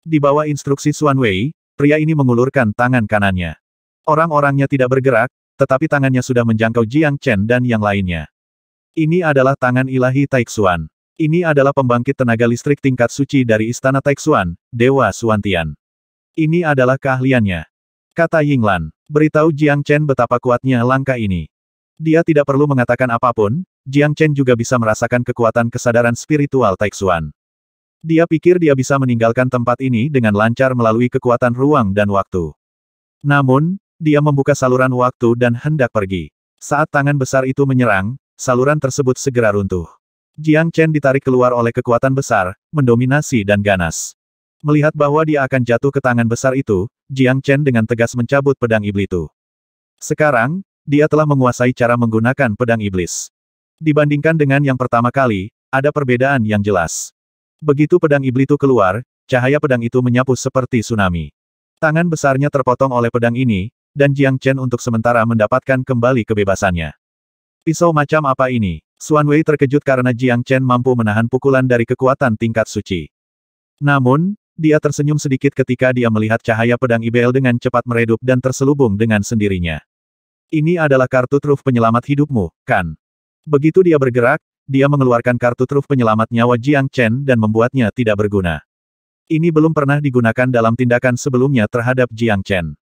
Di bawah instruksi Suan Wei, pria ini mengulurkan tangan kanannya. Orang-orangnya tidak bergerak, tetapi tangannya sudah menjangkau Jiang Chen dan yang lainnya. Ini adalah tangan ilahi Taixuan. Ini adalah pembangkit tenaga listrik tingkat suci dari Istana Taixuan, Dewa Suantian. Ini adalah keahliannya. Kata Yinglan, beritahu Jiang Chen betapa kuatnya langkah ini. Dia tidak perlu mengatakan apapun, Jiang Chen juga bisa merasakan kekuatan kesadaran spiritual Taixuan. Dia pikir dia bisa meninggalkan tempat ini dengan lancar melalui kekuatan ruang dan waktu. Namun, dia membuka saluran waktu dan hendak pergi. Saat tangan besar itu menyerang, saluran tersebut segera runtuh. Jiang Chen ditarik keluar oleh kekuatan besar, mendominasi dan ganas. Melihat bahwa dia akan jatuh ke tangan besar itu, Jiang Chen dengan tegas mencabut pedang iblis itu. Sekarang, dia telah menguasai cara menggunakan pedang iblis. Dibandingkan dengan yang pertama kali, ada perbedaan yang jelas. Begitu pedang iblis itu keluar, cahaya pedang itu menyapu seperti tsunami. Tangan besarnya terpotong oleh pedang ini, dan Jiang Chen untuk sementara mendapatkan kembali kebebasannya. Pisau macam apa ini? Xuan Wei terkejut karena Jiang Chen mampu menahan pukulan dari kekuatan tingkat suci. Namun, dia tersenyum sedikit ketika dia melihat cahaya pedang IBL dengan cepat meredup dan terselubung dengan sendirinya. Ini adalah kartu truf penyelamat hidupmu, kan? Begitu dia bergerak, dia mengeluarkan kartu truf penyelamat nyawa Jiang Chen dan membuatnya tidak berguna. Ini belum pernah digunakan dalam tindakan sebelumnya terhadap Jiang Chen.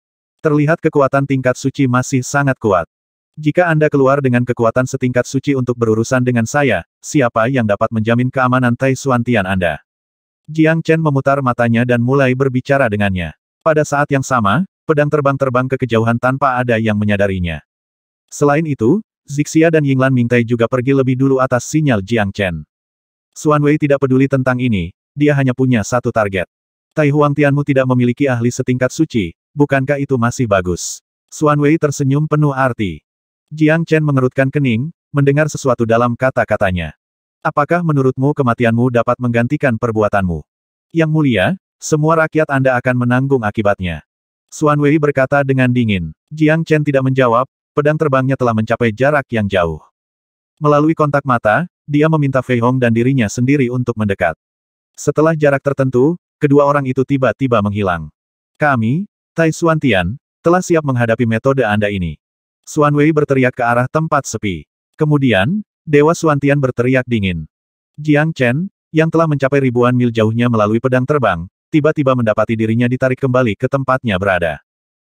Terlihat kekuatan tingkat suci masih sangat kuat. Jika Anda keluar dengan kekuatan setingkat suci untuk berurusan dengan saya, siapa yang dapat menjamin keamanan Tai Suantian Anda? Jiang Chen memutar matanya dan mulai berbicara dengannya. Pada saat yang sama, pedang terbang-terbang ke kejauhan tanpa ada yang menyadarinya. Selain itu, Zixia dan Yinglan Mingtai juga pergi lebih dulu atas sinyal Jiang Chen. Suan Wei tidak peduli tentang ini, dia hanya punya satu target. Tai Huang Tianmu tidak memiliki ahli setingkat suci, bukankah itu masih bagus? Suan Wei tersenyum penuh arti. Jiang Chen mengerutkan kening, mendengar sesuatu dalam kata-katanya. Apakah menurutmu kematianmu dapat menggantikan perbuatanmu? Yang mulia, semua rakyat Anda akan menanggung akibatnya. Suan Wei berkata dengan dingin. Jiang Chen tidak menjawab, pedang terbangnya telah mencapai jarak yang jauh. Melalui kontak mata, dia meminta Fei Hong dan dirinya sendiri untuk mendekat. Setelah jarak tertentu, kedua orang itu tiba-tiba menghilang. Kami, Tai Suantian telah siap menghadapi metode Anda ini. Xuan Wei berteriak ke arah tempat sepi. Kemudian, Dewa Suantian berteriak dingin. Jiang Chen, yang telah mencapai ribuan mil jauhnya melalui pedang terbang, tiba-tiba mendapati dirinya ditarik kembali ke tempatnya berada.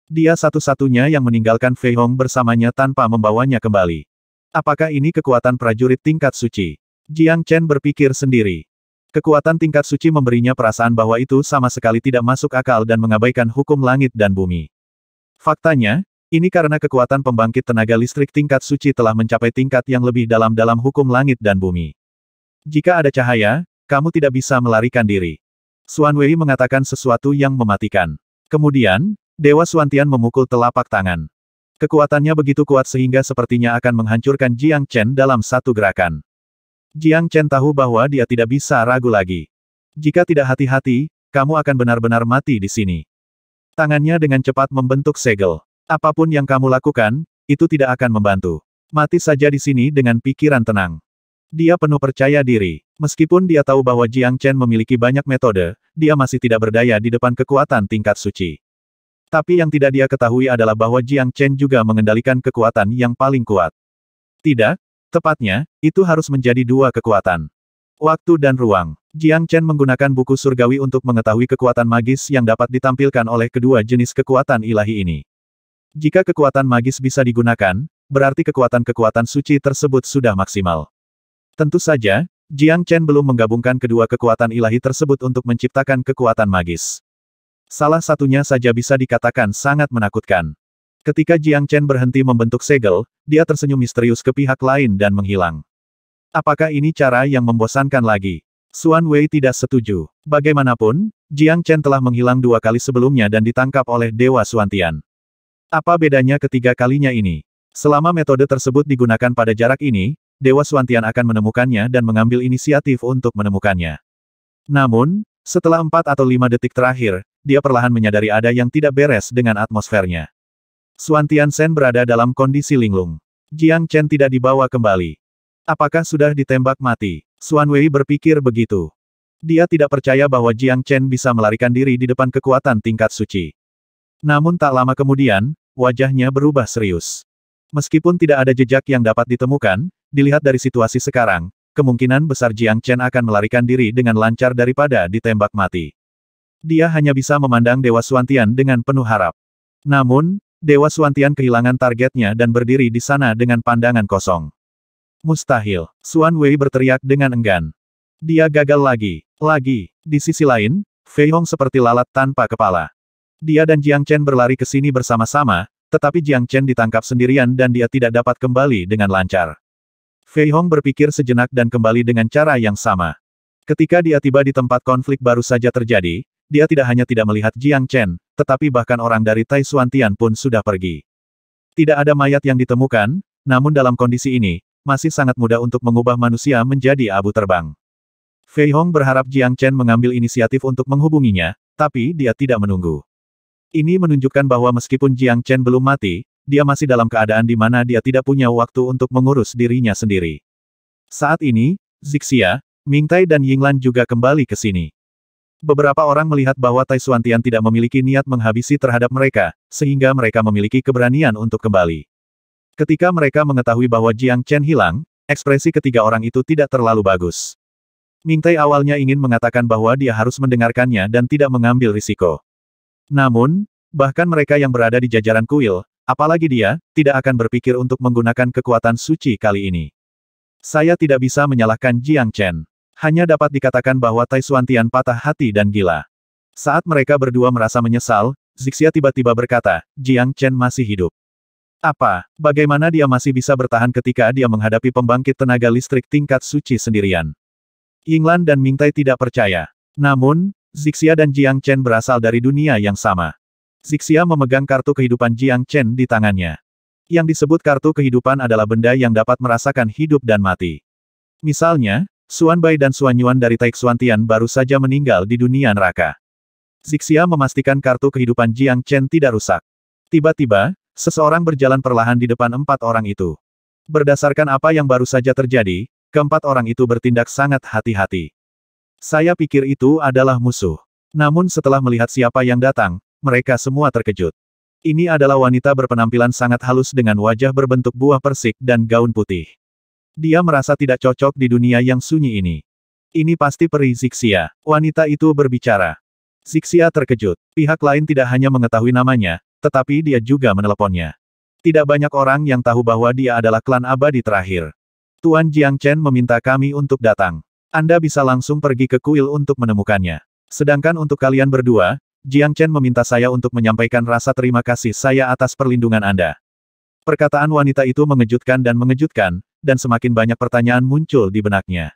Dia satu-satunya yang meninggalkan Fei Hong bersamanya tanpa membawanya kembali. Apakah ini kekuatan prajurit tingkat suci? Jiang Chen berpikir sendiri. Kekuatan tingkat suci memberinya perasaan bahwa itu sama sekali tidak masuk akal dan mengabaikan hukum langit dan bumi. Faktanya, ini karena kekuatan pembangkit tenaga listrik tingkat suci telah mencapai tingkat yang lebih dalam dalam hukum langit dan bumi. Jika ada cahaya, kamu tidak bisa melarikan diri. Suan Wei mengatakan sesuatu yang mematikan. Kemudian, Dewa Suantian memukul telapak tangan. Kekuatannya begitu kuat sehingga sepertinya akan menghancurkan Jiang Chen dalam satu gerakan. Jiang Chen tahu bahwa dia tidak bisa ragu lagi. Jika tidak hati-hati, kamu akan benar-benar mati di sini. Tangannya dengan cepat membentuk segel. Apapun yang kamu lakukan, itu tidak akan membantu. Mati saja di sini dengan pikiran tenang. Dia penuh percaya diri. Meskipun dia tahu bahwa Jiang Chen memiliki banyak metode, dia masih tidak berdaya di depan kekuatan tingkat suci. Tapi yang tidak dia ketahui adalah bahwa Jiang Chen juga mengendalikan kekuatan yang paling kuat. Tidak, Tepatnya, itu harus menjadi dua kekuatan. Waktu dan ruang. Jiang Chen menggunakan buku surgawi untuk mengetahui kekuatan magis yang dapat ditampilkan oleh kedua jenis kekuatan ilahi ini. Jika kekuatan magis bisa digunakan, berarti kekuatan-kekuatan suci tersebut sudah maksimal. Tentu saja, Jiang Chen belum menggabungkan kedua kekuatan ilahi tersebut untuk menciptakan kekuatan magis. Salah satunya saja bisa dikatakan sangat menakutkan. Ketika Jiang Chen berhenti membentuk segel, dia tersenyum misterius ke pihak lain dan menghilang. Apakah ini cara yang membosankan lagi? Xuan Wei tidak setuju. Bagaimanapun, Jiang Chen telah menghilang dua kali sebelumnya dan ditangkap oleh Dewa Suantian. Apa bedanya ketiga kalinya ini? Selama metode tersebut digunakan pada jarak ini, Dewa Suantian akan menemukannya dan mengambil inisiatif untuk menemukannya. Namun, setelah empat atau lima detik terakhir, dia perlahan menyadari ada yang tidak beres dengan atmosfernya. Suan Sen berada dalam kondisi linglung. Jiang Chen tidak dibawa kembali. Apakah sudah ditembak mati? Suan Wei berpikir begitu. Dia tidak percaya bahwa Jiang Chen bisa melarikan diri di depan kekuatan tingkat suci. Namun tak lama kemudian, wajahnya berubah serius. Meskipun tidak ada jejak yang dapat ditemukan, dilihat dari situasi sekarang, kemungkinan besar Jiang Chen akan melarikan diri dengan lancar daripada ditembak mati. Dia hanya bisa memandang Dewa Suantian dengan penuh harap. Namun, Dewa Suantian kehilangan targetnya dan berdiri di sana dengan pandangan kosong. Mustahil, Suan Wei berteriak dengan enggan. Dia gagal lagi, lagi. Di sisi lain, Fei Hong seperti lalat tanpa kepala. Dia dan Jiang Chen berlari ke sini bersama-sama, tetapi Jiang Chen ditangkap sendirian dan dia tidak dapat kembali dengan lancar. Fei Hong berpikir sejenak dan kembali dengan cara yang sama. Ketika dia tiba di tempat konflik baru saja terjadi, dia tidak hanya tidak melihat Jiang Chen, tetapi bahkan orang dari Tai Suantian pun sudah pergi. Tidak ada mayat yang ditemukan, namun dalam kondisi ini, masih sangat mudah untuk mengubah manusia menjadi abu terbang. Fei Hong berharap Jiang Chen mengambil inisiatif untuk menghubunginya, tapi dia tidak menunggu. Ini menunjukkan bahwa meskipun Jiang Chen belum mati, dia masih dalam keadaan di mana dia tidak punya waktu untuk mengurus dirinya sendiri. Saat ini, Zixia, Mingtai dan Yinglan juga kembali ke sini. Beberapa orang melihat bahwa Tai Suantian tidak memiliki niat menghabisi terhadap mereka, sehingga mereka memiliki keberanian untuk kembali. Ketika mereka mengetahui bahwa Jiang Chen hilang, ekspresi ketiga orang itu tidak terlalu bagus. Ming Tai awalnya ingin mengatakan bahwa dia harus mendengarkannya dan tidak mengambil risiko. Namun, bahkan mereka yang berada di jajaran kuil, apalagi dia, tidak akan berpikir untuk menggunakan kekuatan suci kali ini. Saya tidak bisa menyalahkan Jiang Chen hanya dapat dikatakan bahwa Tai Suantian patah hati dan gila. Saat mereka berdua merasa menyesal, Zixia tiba-tiba berkata, Jiang Chen masih hidup. Apa, bagaimana dia masih bisa bertahan ketika dia menghadapi pembangkit tenaga listrik tingkat suci sendirian? Yinglan dan Mingtai tidak percaya. Namun, Zixia dan Jiang Chen berasal dari dunia yang sama. Zixia memegang kartu kehidupan Jiang Chen di tangannya. Yang disebut kartu kehidupan adalah benda yang dapat merasakan hidup dan mati. Misalnya, Suan Bai dan Xuan Yuan dari Tian baru saja meninggal di dunia neraka. Zixia memastikan kartu kehidupan Jiang Chen tidak rusak. Tiba-tiba, seseorang berjalan perlahan di depan empat orang itu. Berdasarkan apa yang baru saja terjadi, keempat orang itu bertindak sangat hati-hati. Saya pikir itu adalah musuh. Namun setelah melihat siapa yang datang, mereka semua terkejut. Ini adalah wanita berpenampilan sangat halus dengan wajah berbentuk buah persik dan gaun putih. Dia merasa tidak cocok di dunia yang sunyi ini. Ini pasti peri Zixia. Wanita itu berbicara. Zixia terkejut. Pihak lain tidak hanya mengetahui namanya, tetapi dia juga meneleponnya. Tidak banyak orang yang tahu bahwa dia adalah klan abadi terakhir. Tuan Jiang Chen meminta kami untuk datang. Anda bisa langsung pergi ke kuil untuk menemukannya. Sedangkan untuk kalian berdua, Jiang Chen meminta saya untuk menyampaikan rasa terima kasih saya atas perlindungan Anda. Perkataan wanita itu mengejutkan dan mengejutkan, dan semakin banyak pertanyaan muncul di benaknya.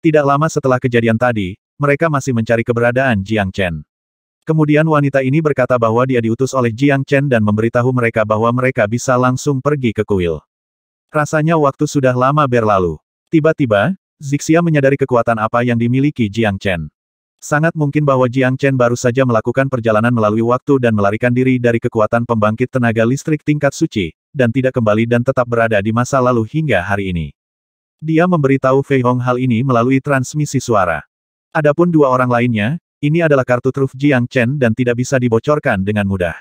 Tidak lama setelah kejadian tadi, mereka masih mencari keberadaan Jiang Chen. Kemudian wanita ini berkata bahwa dia diutus oleh Jiang Chen dan memberitahu mereka bahwa mereka bisa langsung pergi ke kuil. Rasanya waktu sudah lama berlalu. Tiba-tiba, Zixia menyadari kekuatan apa yang dimiliki Jiang Chen. Sangat mungkin bahwa Jiang Chen baru saja melakukan perjalanan melalui waktu dan melarikan diri dari kekuatan pembangkit tenaga listrik tingkat suci, dan tidak kembali dan tetap berada di masa lalu hingga hari ini. Dia memberitahu Fei Hong hal ini melalui transmisi suara. Adapun dua orang lainnya, ini adalah kartu truf Jiang Chen dan tidak bisa dibocorkan dengan mudah.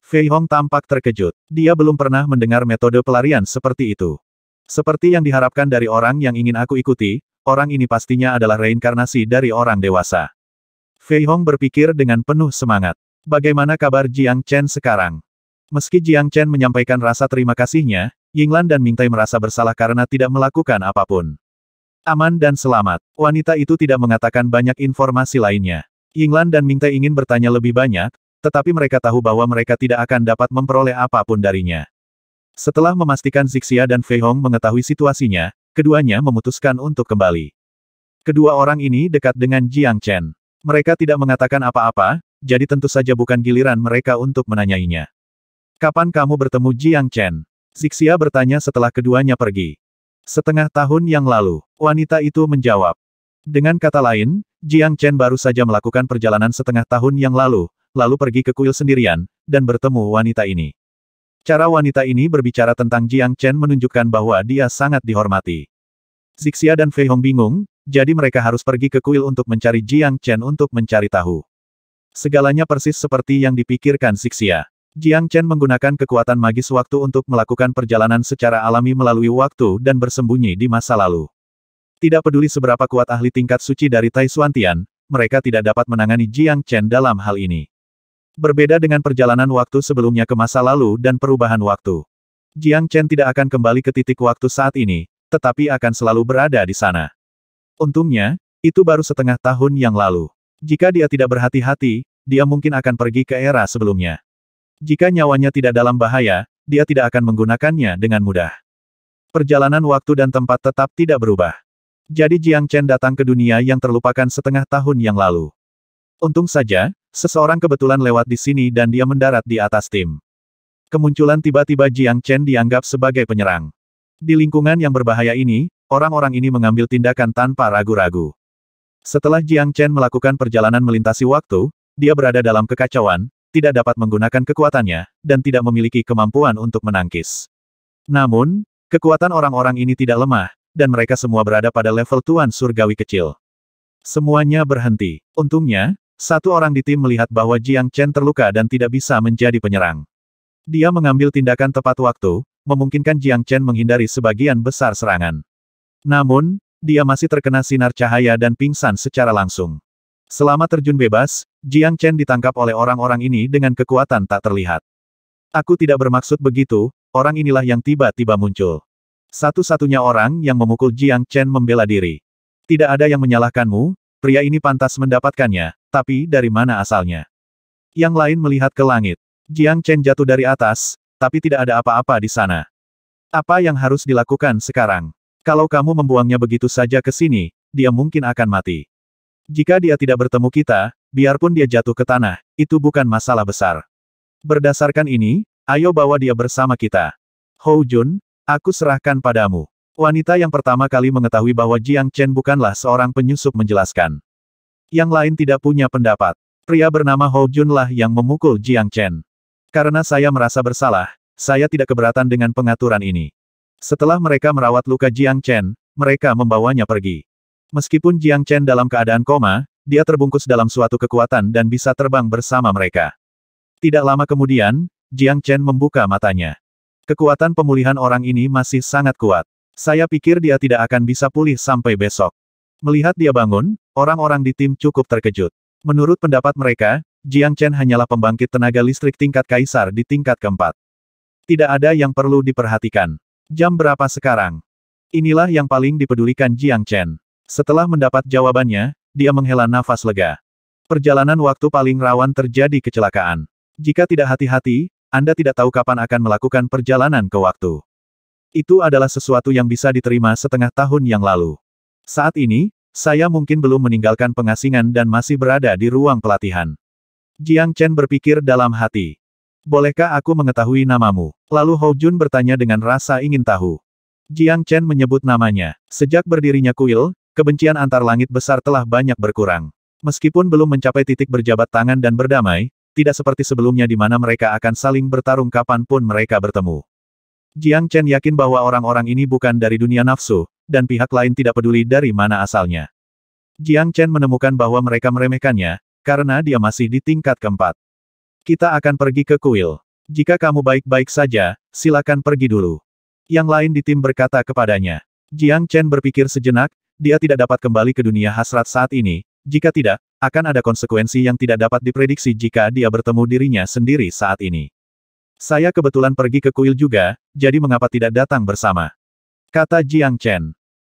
Fei Hong tampak terkejut. Dia belum pernah mendengar metode pelarian seperti itu. Seperti yang diharapkan dari orang yang ingin aku ikuti, orang ini pastinya adalah reinkarnasi dari orang dewasa. Fei Hong berpikir dengan penuh semangat. Bagaimana kabar Jiang Chen sekarang? Meski Jiang Chen menyampaikan rasa terima kasihnya, Yinglan dan Mingtai merasa bersalah karena tidak melakukan apapun. Aman dan selamat, wanita itu tidak mengatakan banyak informasi lainnya. Yinglan dan Mingtai ingin bertanya lebih banyak, tetapi mereka tahu bahwa mereka tidak akan dapat memperoleh apapun darinya. Setelah memastikan Zixia dan Fei Hong mengetahui situasinya, keduanya memutuskan untuk kembali. Kedua orang ini dekat dengan Jiang Chen. Mereka tidak mengatakan apa-apa, jadi tentu saja bukan giliran mereka untuk menanyainya. Kapan kamu bertemu Jiang Chen? Zixia bertanya setelah keduanya pergi. Setengah tahun yang lalu, wanita itu menjawab. Dengan kata lain, Jiang Chen baru saja melakukan perjalanan setengah tahun yang lalu, lalu pergi ke kuil sendirian, dan bertemu wanita ini. Cara wanita ini berbicara tentang Jiang Chen menunjukkan bahwa dia sangat dihormati. Zixia dan Fei Hong bingung, jadi mereka harus pergi ke kuil untuk mencari Jiang Chen untuk mencari tahu. Segalanya persis seperti yang dipikirkan Zixia. Jiang Chen menggunakan kekuatan magis waktu untuk melakukan perjalanan secara alami melalui waktu dan bersembunyi di masa lalu. Tidak peduli seberapa kuat ahli tingkat suci dari Tai Suantian, mereka tidak dapat menangani Jiang Chen dalam hal ini. Berbeda dengan perjalanan waktu sebelumnya ke masa lalu dan perubahan waktu. Jiang Chen tidak akan kembali ke titik waktu saat ini, tetapi akan selalu berada di sana. Untungnya, itu baru setengah tahun yang lalu. Jika dia tidak berhati-hati, dia mungkin akan pergi ke era sebelumnya. Jika nyawanya tidak dalam bahaya, dia tidak akan menggunakannya dengan mudah. Perjalanan waktu dan tempat tetap tidak berubah. Jadi Jiang Chen datang ke dunia yang terlupakan setengah tahun yang lalu. Untung saja, seseorang kebetulan lewat di sini dan dia mendarat di atas tim. Kemunculan tiba-tiba Jiang Chen dianggap sebagai penyerang. Di lingkungan yang berbahaya ini, orang-orang ini mengambil tindakan tanpa ragu-ragu. Setelah Jiang Chen melakukan perjalanan melintasi waktu, dia berada dalam kekacauan, tidak dapat menggunakan kekuatannya, dan tidak memiliki kemampuan untuk menangkis. Namun, kekuatan orang-orang ini tidak lemah, dan mereka semua berada pada level Tuan Surgawi kecil. Semuanya berhenti. Untungnya, satu orang di tim melihat bahwa Jiang Chen terluka dan tidak bisa menjadi penyerang. Dia mengambil tindakan tepat waktu, memungkinkan Jiang Chen menghindari sebagian besar serangan. Namun, dia masih terkena sinar cahaya dan pingsan secara langsung. Selama terjun bebas, Jiang Chen ditangkap oleh orang-orang ini dengan kekuatan tak terlihat. Aku tidak bermaksud begitu, orang inilah yang tiba-tiba muncul. Satu-satunya orang yang memukul Jiang Chen membela diri. Tidak ada yang menyalahkanmu, pria ini pantas mendapatkannya, tapi dari mana asalnya? Yang lain melihat ke langit. Jiang Chen jatuh dari atas, tapi tidak ada apa-apa di sana. Apa yang harus dilakukan sekarang? Kalau kamu membuangnya begitu saja ke sini, dia mungkin akan mati. Jika dia tidak bertemu kita, biarpun dia jatuh ke tanah, itu bukan masalah besar. Berdasarkan ini, ayo bawa dia bersama kita. Hou Jun, aku serahkan padamu. Wanita yang pertama kali mengetahui bahwa Jiang Chen bukanlah seorang penyusup menjelaskan. Yang lain tidak punya pendapat. Pria bernama Hou Jun lah yang memukul Jiang Chen. Karena saya merasa bersalah, saya tidak keberatan dengan pengaturan ini. Setelah mereka merawat luka Jiang Chen, mereka membawanya pergi. Meskipun Jiang Chen dalam keadaan koma, dia terbungkus dalam suatu kekuatan dan bisa terbang bersama mereka. Tidak lama kemudian, Jiang Chen membuka matanya. Kekuatan pemulihan orang ini masih sangat kuat. Saya pikir dia tidak akan bisa pulih sampai besok. Melihat dia bangun, orang-orang di tim cukup terkejut. Menurut pendapat mereka, Jiang Chen hanyalah pembangkit tenaga listrik tingkat kaisar di tingkat keempat. Tidak ada yang perlu diperhatikan. Jam berapa sekarang? Inilah yang paling dipedulikan Jiang Chen. Setelah mendapat jawabannya, dia menghela nafas lega. Perjalanan waktu paling rawan terjadi kecelakaan. Jika tidak hati-hati, Anda tidak tahu kapan akan melakukan perjalanan ke waktu. Itu adalah sesuatu yang bisa diterima setengah tahun yang lalu. Saat ini, saya mungkin belum meninggalkan pengasingan dan masih berada di ruang pelatihan. Jiang Chen berpikir dalam hati. Bolehkah aku mengetahui namamu? Lalu Hou Jun bertanya dengan rasa ingin tahu. Jiang Chen menyebut namanya. Sejak berdirinya kuil, kebencian antar langit besar telah banyak berkurang. Meskipun belum mencapai titik berjabat tangan dan berdamai, tidak seperti sebelumnya di mana mereka akan saling bertarung kapanpun mereka bertemu. Jiang Chen yakin bahwa orang-orang ini bukan dari dunia nafsu, dan pihak lain tidak peduli dari mana asalnya. Jiang Chen menemukan bahwa mereka meremehkannya, karena dia masih di tingkat keempat. Kita akan pergi ke kuil. Jika kamu baik-baik saja, silakan pergi dulu. Yang lain di tim berkata kepadanya. Jiang Chen berpikir sejenak, dia tidak dapat kembali ke dunia hasrat saat ini, jika tidak, akan ada konsekuensi yang tidak dapat diprediksi jika dia bertemu dirinya sendiri saat ini. Saya kebetulan pergi ke kuil juga, jadi mengapa tidak datang bersama? Kata Jiang Chen.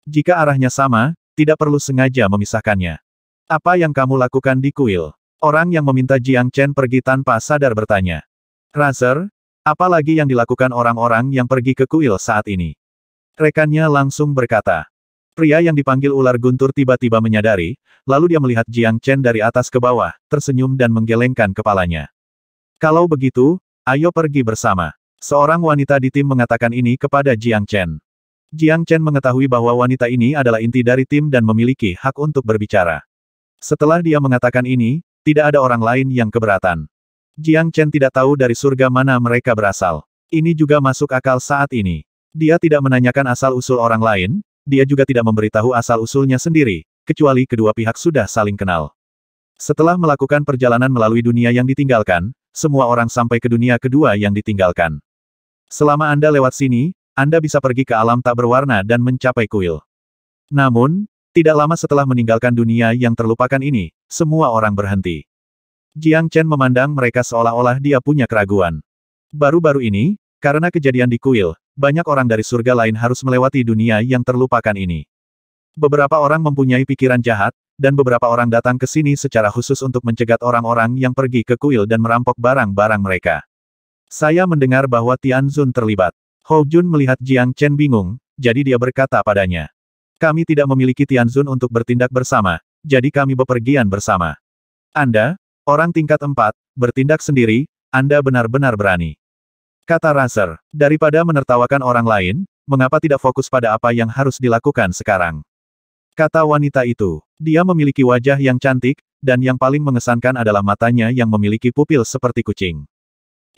Jika arahnya sama, tidak perlu sengaja memisahkannya. Apa yang kamu lakukan di kuil? Orang yang meminta Jiang Chen pergi tanpa sadar bertanya. Razer, apa lagi yang dilakukan orang-orang yang pergi ke kuil saat ini? Rekannya langsung berkata, Pria yang dipanggil ular guntur tiba-tiba menyadari, lalu dia melihat Jiang Chen dari atas ke bawah, tersenyum dan menggelengkan kepalanya. Kalau begitu, ayo pergi bersama. Seorang wanita di tim mengatakan ini kepada Jiang Chen. Jiang Chen mengetahui bahwa wanita ini adalah inti dari tim dan memiliki hak untuk berbicara. Setelah dia mengatakan ini, tidak ada orang lain yang keberatan. Jiang Chen tidak tahu dari surga mana mereka berasal. Ini juga masuk akal saat ini. Dia tidak menanyakan asal-usul orang lain, dia juga tidak memberitahu asal-usulnya sendiri, kecuali kedua pihak sudah saling kenal. Setelah melakukan perjalanan melalui dunia yang ditinggalkan, semua orang sampai ke dunia kedua yang ditinggalkan. Selama Anda lewat sini, Anda bisa pergi ke alam tak berwarna dan mencapai kuil. Namun, tidak lama setelah meninggalkan dunia yang terlupakan ini, semua orang berhenti. Jiang Chen memandang mereka seolah-olah dia punya keraguan. Baru-baru ini, karena kejadian di kuil, banyak orang dari surga lain harus melewati dunia yang terlupakan ini. Beberapa orang mempunyai pikiran jahat, dan beberapa orang datang ke sini secara khusus untuk mencegat orang-orang yang pergi ke kuil dan merampok barang-barang mereka. Saya mendengar bahwa Tian Zun terlibat. Hou Jun melihat Jiang Chen bingung, jadi dia berkata padanya. Kami tidak memiliki Tian Zun untuk bertindak bersama, jadi kami bepergian bersama. Anda, orang tingkat empat, bertindak sendiri, Anda benar-benar berani. Kata Razer, daripada menertawakan orang lain, mengapa tidak fokus pada apa yang harus dilakukan sekarang? Kata wanita itu, dia memiliki wajah yang cantik, dan yang paling mengesankan adalah matanya yang memiliki pupil seperti kucing.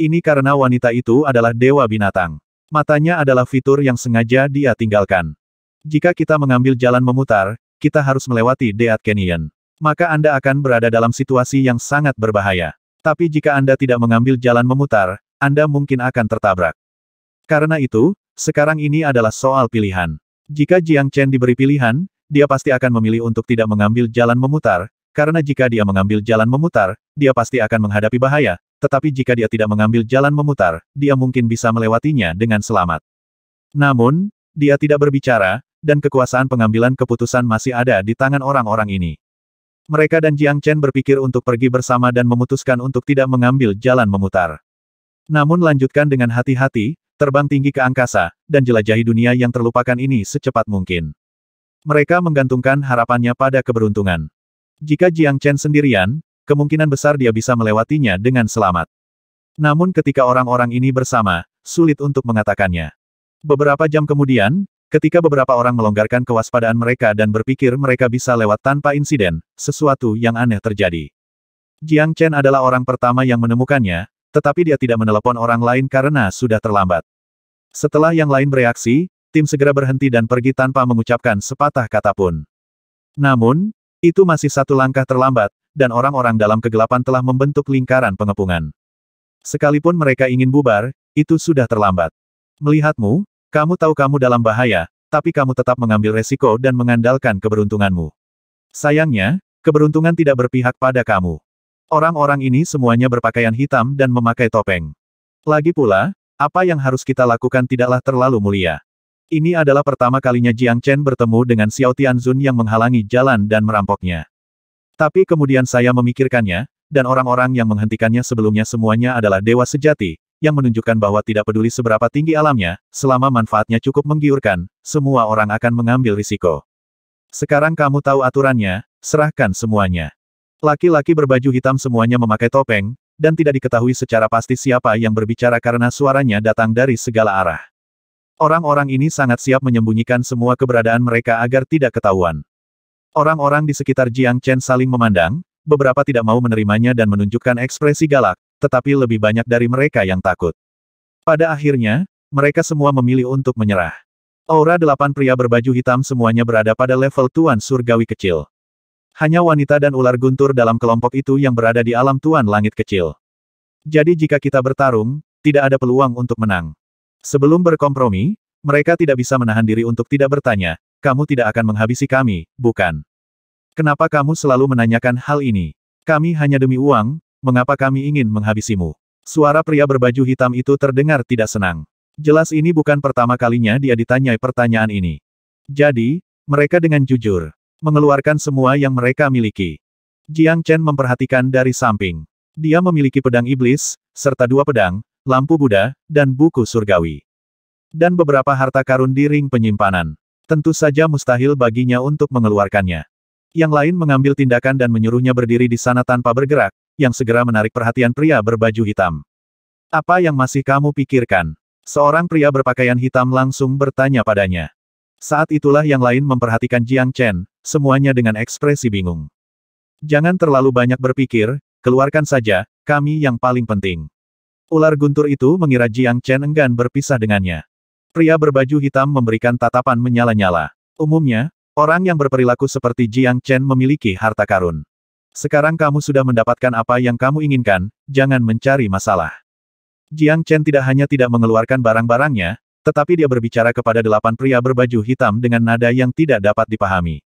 Ini karena wanita itu adalah dewa binatang. Matanya adalah fitur yang sengaja dia tinggalkan. Jika kita mengambil jalan memutar, kita harus melewati Deat Canyon. Maka Anda akan berada dalam situasi yang sangat berbahaya. Tapi jika Anda tidak mengambil jalan memutar, anda mungkin akan tertabrak. Karena itu, sekarang ini adalah soal pilihan. Jika Jiang Chen diberi pilihan, dia pasti akan memilih untuk tidak mengambil jalan memutar, karena jika dia mengambil jalan memutar, dia pasti akan menghadapi bahaya, tetapi jika dia tidak mengambil jalan memutar, dia mungkin bisa melewatinya dengan selamat. Namun, dia tidak berbicara, dan kekuasaan pengambilan keputusan masih ada di tangan orang-orang ini. Mereka dan Jiang Chen berpikir untuk pergi bersama dan memutuskan untuk tidak mengambil jalan memutar. Namun lanjutkan dengan hati-hati, terbang tinggi ke angkasa, dan jelajahi dunia yang terlupakan ini secepat mungkin. Mereka menggantungkan harapannya pada keberuntungan. Jika Jiang Chen sendirian, kemungkinan besar dia bisa melewatinya dengan selamat. Namun ketika orang-orang ini bersama, sulit untuk mengatakannya. Beberapa jam kemudian, ketika beberapa orang melonggarkan kewaspadaan mereka dan berpikir mereka bisa lewat tanpa insiden, sesuatu yang aneh terjadi. Jiang Chen adalah orang pertama yang menemukannya, tetapi dia tidak menelepon orang lain karena sudah terlambat. Setelah yang lain bereaksi, tim segera berhenti dan pergi tanpa mengucapkan sepatah kata pun. Namun, itu masih satu langkah terlambat, dan orang-orang dalam kegelapan telah membentuk lingkaran pengepungan. Sekalipun mereka ingin bubar, itu sudah terlambat. Melihatmu, kamu tahu kamu dalam bahaya, tapi kamu tetap mengambil resiko dan mengandalkan keberuntunganmu. Sayangnya, keberuntungan tidak berpihak pada kamu. Orang-orang ini semuanya berpakaian hitam dan memakai topeng. Lagi pula, apa yang harus kita lakukan tidaklah terlalu mulia. Ini adalah pertama kalinya Jiang Chen bertemu dengan Xiao Tianzun yang menghalangi jalan dan merampoknya. Tapi kemudian saya memikirkannya, dan orang-orang yang menghentikannya sebelumnya semuanya adalah dewa sejati, yang menunjukkan bahwa tidak peduli seberapa tinggi alamnya, selama manfaatnya cukup menggiurkan, semua orang akan mengambil risiko. Sekarang kamu tahu aturannya, serahkan semuanya. Laki-laki berbaju hitam semuanya memakai topeng, dan tidak diketahui secara pasti siapa yang berbicara karena suaranya datang dari segala arah. Orang-orang ini sangat siap menyembunyikan semua keberadaan mereka agar tidak ketahuan. Orang-orang di sekitar Jiang Chen saling memandang, beberapa tidak mau menerimanya dan menunjukkan ekspresi galak, tetapi lebih banyak dari mereka yang takut. Pada akhirnya, mereka semua memilih untuk menyerah. Aura delapan pria berbaju hitam semuanya berada pada level Tuan Surgawi kecil. Hanya wanita dan ular guntur dalam kelompok itu yang berada di alam tuan langit kecil. Jadi jika kita bertarung, tidak ada peluang untuk menang. Sebelum berkompromi, mereka tidak bisa menahan diri untuk tidak bertanya, kamu tidak akan menghabisi kami, bukan? Kenapa kamu selalu menanyakan hal ini? Kami hanya demi uang, mengapa kami ingin menghabisimu? Suara pria berbaju hitam itu terdengar tidak senang. Jelas ini bukan pertama kalinya dia ditanyai pertanyaan ini. Jadi, mereka dengan jujur, mengeluarkan semua yang mereka miliki. Jiang Chen memperhatikan dari samping. Dia memiliki pedang iblis, serta dua pedang, lampu Buddha, dan buku surgawi. Dan beberapa harta karun di ring penyimpanan. Tentu saja mustahil baginya untuk mengeluarkannya. Yang lain mengambil tindakan dan menyuruhnya berdiri di sana tanpa bergerak, yang segera menarik perhatian pria berbaju hitam. Apa yang masih kamu pikirkan? Seorang pria berpakaian hitam langsung bertanya padanya. Saat itulah yang lain memperhatikan Jiang Chen, semuanya dengan ekspresi bingung. Jangan terlalu banyak berpikir, keluarkan saja, kami yang paling penting. Ular guntur itu mengira Jiang Chen enggan berpisah dengannya. Pria berbaju hitam memberikan tatapan menyala-nyala. Umumnya, orang yang berperilaku seperti Jiang Chen memiliki harta karun. Sekarang kamu sudah mendapatkan apa yang kamu inginkan, jangan mencari masalah. Jiang Chen tidak hanya tidak mengeluarkan barang-barangnya, tetapi dia berbicara kepada delapan pria berbaju hitam dengan nada yang tidak dapat dipahami.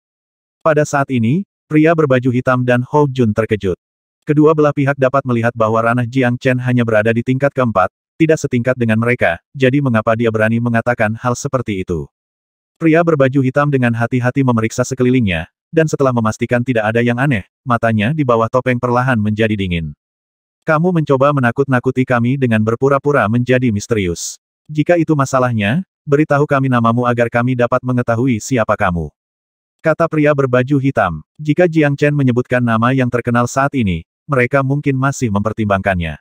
Pada saat ini, pria berbaju hitam dan Hou Jun terkejut. Kedua belah pihak dapat melihat bahwa ranah Jiang Chen hanya berada di tingkat keempat, tidak setingkat dengan mereka, jadi mengapa dia berani mengatakan hal seperti itu. Pria berbaju hitam dengan hati-hati memeriksa sekelilingnya, dan setelah memastikan tidak ada yang aneh, matanya di bawah topeng perlahan menjadi dingin. Kamu mencoba menakut-nakuti kami dengan berpura-pura menjadi misterius. Jika itu masalahnya, beritahu kami namamu agar kami dapat mengetahui siapa kamu. Kata pria berbaju hitam. Jika Jiang Chen menyebutkan nama yang terkenal saat ini, mereka mungkin masih mempertimbangkannya.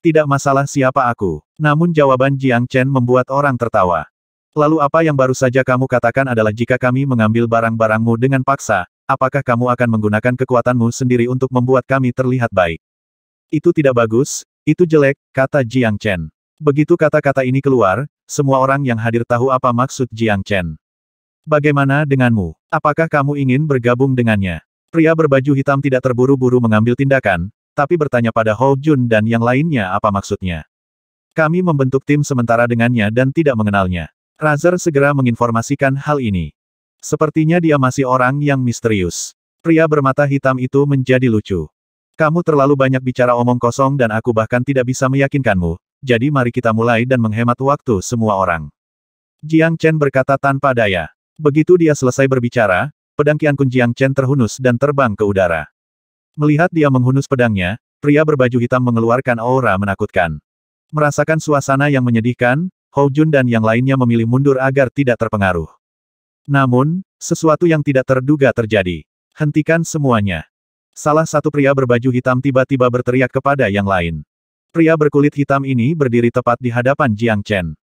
Tidak masalah siapa aku. Namun jawaban Jiang Chen membuat orang tertawa. Lalu apa yang baru saja kamu katakan adalah jika kami mengambil barang-barangmu dengan paksa, apakah kamu akan menggunakan kekuatanmu sendiri untuk membuat kami terlihat baik? Itu tidak bagus, itu jelek, kata Jiang Chen. Begitu kata-kata ini keluar, semua orang yang hadir tahu apa maksud Jiang Chen. Bagaimana denganmu? Apakah kamu ingin bergabung dengannya? Pria berbaju hitam tidak terburu-buru mengambil tindakan, tapi bertanya pada Hou Jun dan yang lainnya apa maksudnya. Kami membentuk tim sementara dengannya dan tidak mengenalnya. Razer segera menginformasikan hal ini. Sepertinya dia masih orang yang misterius. Pria bermata hitam itu menjadi lucu. Kamu terlalu banyak bicara omong kosong dan aku bahkan tidak bisa meyakinkanmu, jadi mari kita mulai dan menghemat waktu semua orang. Jiang Chen berkata tanpa daya. Begitu dia selesai berbicara, pedang Qian Kun Jiang Chen terhunus dan terbang ke udara. Melihat dia menghunus pedangnya, pria berbaju hitam mengeluarkan aura menakutkan. Merasakan suasana yang menyedihkan, Hou Jun dan yang lainnya memilih mundur agar tidak terpengaruh. Namun, sesuatu yang tidak terduga terjadi. Hentikan semuanya. Salah satu pria berbaju hitam tiba-tiba berteriak kepada yang lain. Pria berkulit hitam ini berdiri tepat di hadapan Jiang Chen.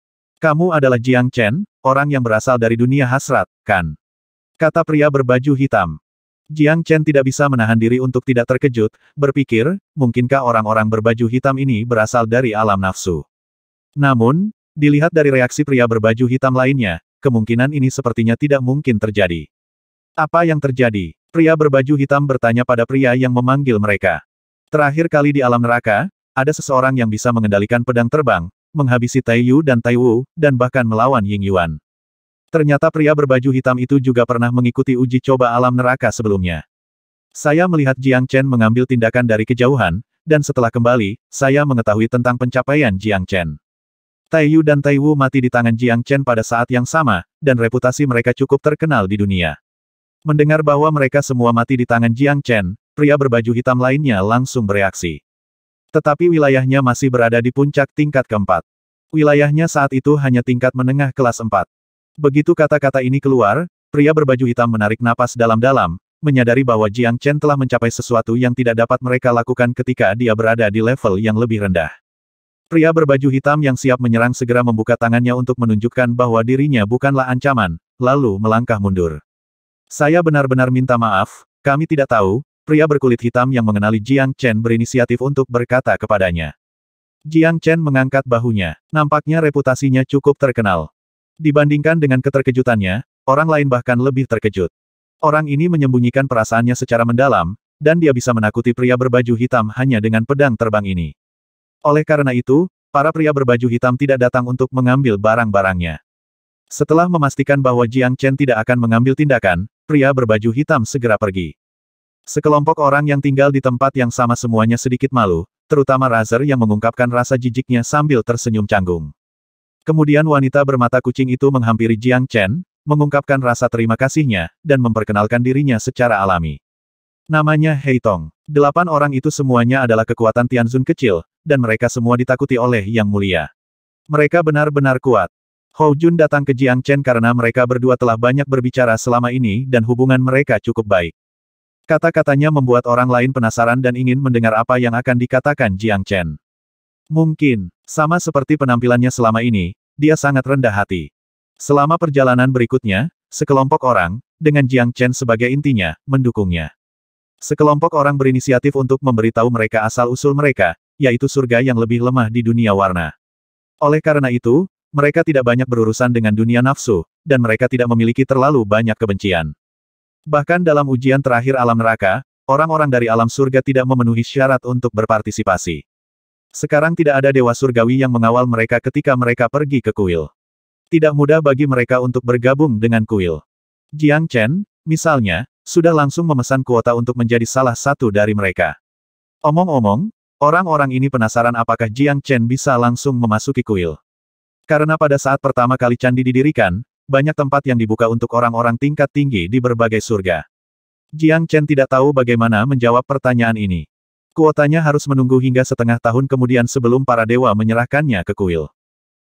Kamu adalah Jiang Chen, orang yang berasal dari dunia hasrat, kan? Kata pria berbaju hitam. Jiang Chen tidak bisa menahan diri untuk tidak terkejut, berpikir, mungkinkah orang-orang berbaju hitam ini berasal dari alam nafsu? Namun, dilihat dari reaksi pria berbaju hitam lainnya, kemungkinan ini sepertinya tidak mungkin terjadi. Apa yang terjadi? Pria berbaju hitam bertanya pada pria yang memanggil mereka. Terakhir kali di alam neraka, ada seseorang yang bisa mengendalikan pedang terbang, menghabisi Tai Yu dan Tai Wu, dan bahkan melawan Ying Yuan. Ternyata pria berbaju hitam itu juga pernah mengikuti uji coba alam neraka sebelumnya. Saya melihat Jiang Chen mengambil tindakan dari kejauhan, dan setelah kembali, saya mengetahui tentang pencapaian Jiang Chen. Tai Yu dan Tai Wu mati di tangan Jiang Chen pada saat yang sama, dan reputasi mereka cukup terkenal di dunia. Mendengar bahwa mereka semua mati di tangan Jiang Chen, pria berbaju hitam lainnya langsung bereaksi. Tetapi wilayahnya masih berada di puncak tingkat keempat. Wilayahnya saat itu hanya tingkat menengah kelas empat. Begitu kata-kata ini keluar, pria berbaju hitam menarik napas dalam-dalam, menyadari bahwa Jiang Chen telah mencapai sesuatu yang tidak dapat mereka lakukan ketika dia berada di level yang lebih rendah. Pria berbaju hitam yang siap menyerang segera membuka tangannya untuk menunjukkan bahwa dirinya bukanlah ancaman, lalu melangkah mundur. Saya benar-benar minta maaf, kami tidak tahu, Pria berkulit hitam yang mengenali Jiang Chen berinisiatif untuk berkata kepadanya. Jiang Chen mengangkat bahunya. Nampaknya reputasinya cukup terkenal. Dibandingkan dengan keterkejutannya, orang lain bahkan lebih terkejut. Orang ini menyembunyikan perasaannya secara mendalam, dan dia bisa menakuti pria berbaju hitam hanya dengan pedang terbang ini. Oleh karena itu, para pria berbaju hitam tidak datang untuk mengambil barang-barangnya. Setelah memastikan bahwa Jiang Chen tidak akan mengambil tindakan, pria berbaju hitam segera pergi. Sekelompok orang yang tinggal di tempat yang sama semuanya sedikit malu, terutama Razer yang mengungkapkan rasa jijiknya sambil tersenyum canggung. Kemudian wanita bermata kucing itu menghampiri Jiang Chen, mengungkapkan rasa terima kasihnya, dan memperkenalkan dirinya secara alami. Namanya Hei Tong. Delapan orang itu semuanya adalah kekuatan Tianzun kecil, dan mereka semua ditakuti oleh Yang Mulia. Mereka benar-benar kuat. Hou Jun datang ke Jiang Chen karena mereka berdua telah banyak berbicara selama ini dan hubungan mereka cukup baik. Kata-katanya membuat orang lain penasaran dan ingin mendengar apa yang akan dikatakan Jiang Chen. Mungkin, sama seperti penampilannya selama ini, dia sangat rendah hati. Selama perjalanan berikutnya, sekelompok orang, dengan Jiang Chen sebagai intinya, mendukungnya. Sekelompok orang berinisiatif untuk memberitahu mereka asal-usul mereka, yaitu surga yang lebih lemah di dunia warna. Oleh karena itu, mereka tidak banyak berurusan dengan dunia nafsu, dan mereka tidak memiliki terlalu banyak kebencian. Bahkan dalam ujian terakhir alam neraka, orang-orang dari alam surga tidak memenuhi syarat untuk berpartisipasi. Sekarang tidak ada dewa surgawi yang mengawal mereka ketika mereka pergi ke kuil. Tidak mudah bagi mereka untuk bergabung dengan kuil. Jiang Chen, misalnya, sudah langsung memesan kuota untuk menjadi salah satu dari mereka. Omong-omong, orang-orang ini penasaran apakah Jiang Chen bisa langsung memasuki kuil. Karena pada saat pertama kali candi didirikan, banyak tempat yang dibuka untuk orang-orang tingkat tinggi di berbagai surga. Jiang Chen tidak tahu bagaimana menjawab pertanyaan ini. Kuotanya harus menunggu hingga setengah tahun kemudian sebelum para dewa menyerahkannya ke kuil.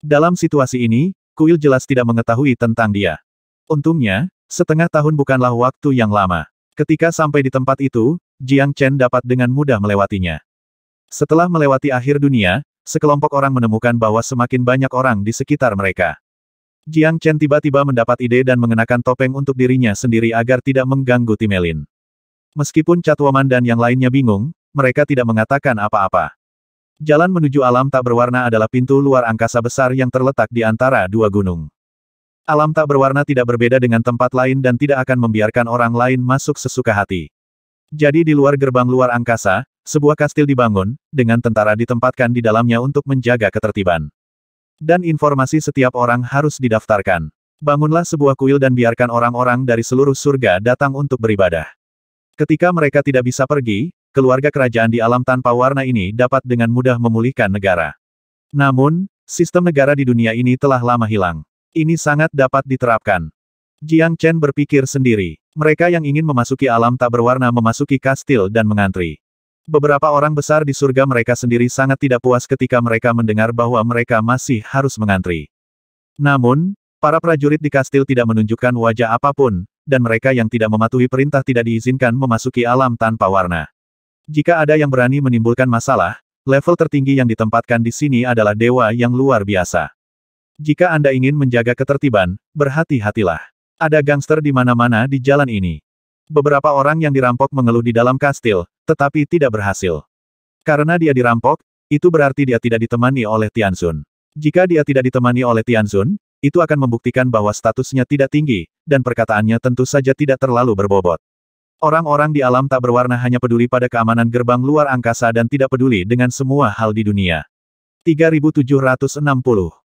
Dalam situasi ini, kuil jelas tidak mengetahui tentang dia. Untungnya, setengah tahun bukanlah waktu yang lama. Ketika sampai di tempat itu, Jiang Chen dapat dengan mudah melewatinya. Setelah melewati akhir dunia, sekelompok orang menemukan bahwa semakin banyak orang di sekitar mereka. Jiang Chen tiba-tiba mendapat ide dan mengenakan topeng untuk dirinya sendiri agar tidak mengganggu Timelin. Meskipun Catwoman dan yang lainnya bingung, mereka tidak mengatakan apa-apa. Jalan menuju alam tak berwarna adalah pintu luar angkasa besar yang terletak di antara dua gunung. Alam tak berwarna tidak berbeda dengan tempat lain dan tidak akan membiarkan orang lain masuk sesuka hati. Jadi di luar gerbang luar angkasa, sebuah kastil dibangun, dengan tentara ditempatkan di dalamnya untuk menjaga ketertiban. Dan informasi setiap orang harus didaftarkan. Bangunlah sebuah kuil dan biarkan orang-orang dari seluruh surga datang untuk beribadah. Ketika mereka tidak bisa pergi, keluarga kerajaan di alam tanpa warna ini dapat dengan mudah memulihkan negara. Namun, sistem negara di dunia ini telah lama hilang. Ini sangat dapat diterapkan. Jiang Chen berpikir sendiri. Mereka yang ingin memasuki alam tak berwarna memasuki kastil dan mengantri. Beberapa orang besar di surga mereka sendiri sangat tidak puas ketika mereka mendengar bahwa mereka masih harus mengantri. Namun, para prajurit di kastil tidak menunjukkan wajah apapun, dan mereka yang tidak mematuhi perintah tidak diizinkan memasuki alam tanpa warna. Jika ada yang berani menimbulkan masalah, level tertinggi yang ditempatkan di sini adalah dewa yang luar biasa. Jika Anda ingin menjaga ketertiban, berhati-hatilah. Ada gangster di mana-mana di jalan ini. Beberapa orang yang dirampok mengeluh di dalam kastil, tetapi tidak berhasil. Karena dia dirampok, itu berarti dia tidak ditemani oleh Tianzun. Jika dia tidak ditemani oleh Tianzun, itu akan membuktikan bahwa statusnya tidak tinggi, dan perkataannya tentu saja tidak terlalu berbobot. Orang-orang di alam tak berwarna hanya peduli pada keamanan gerbang luar angkasa dan tidak peduli dengan semua hal di dunia. 3760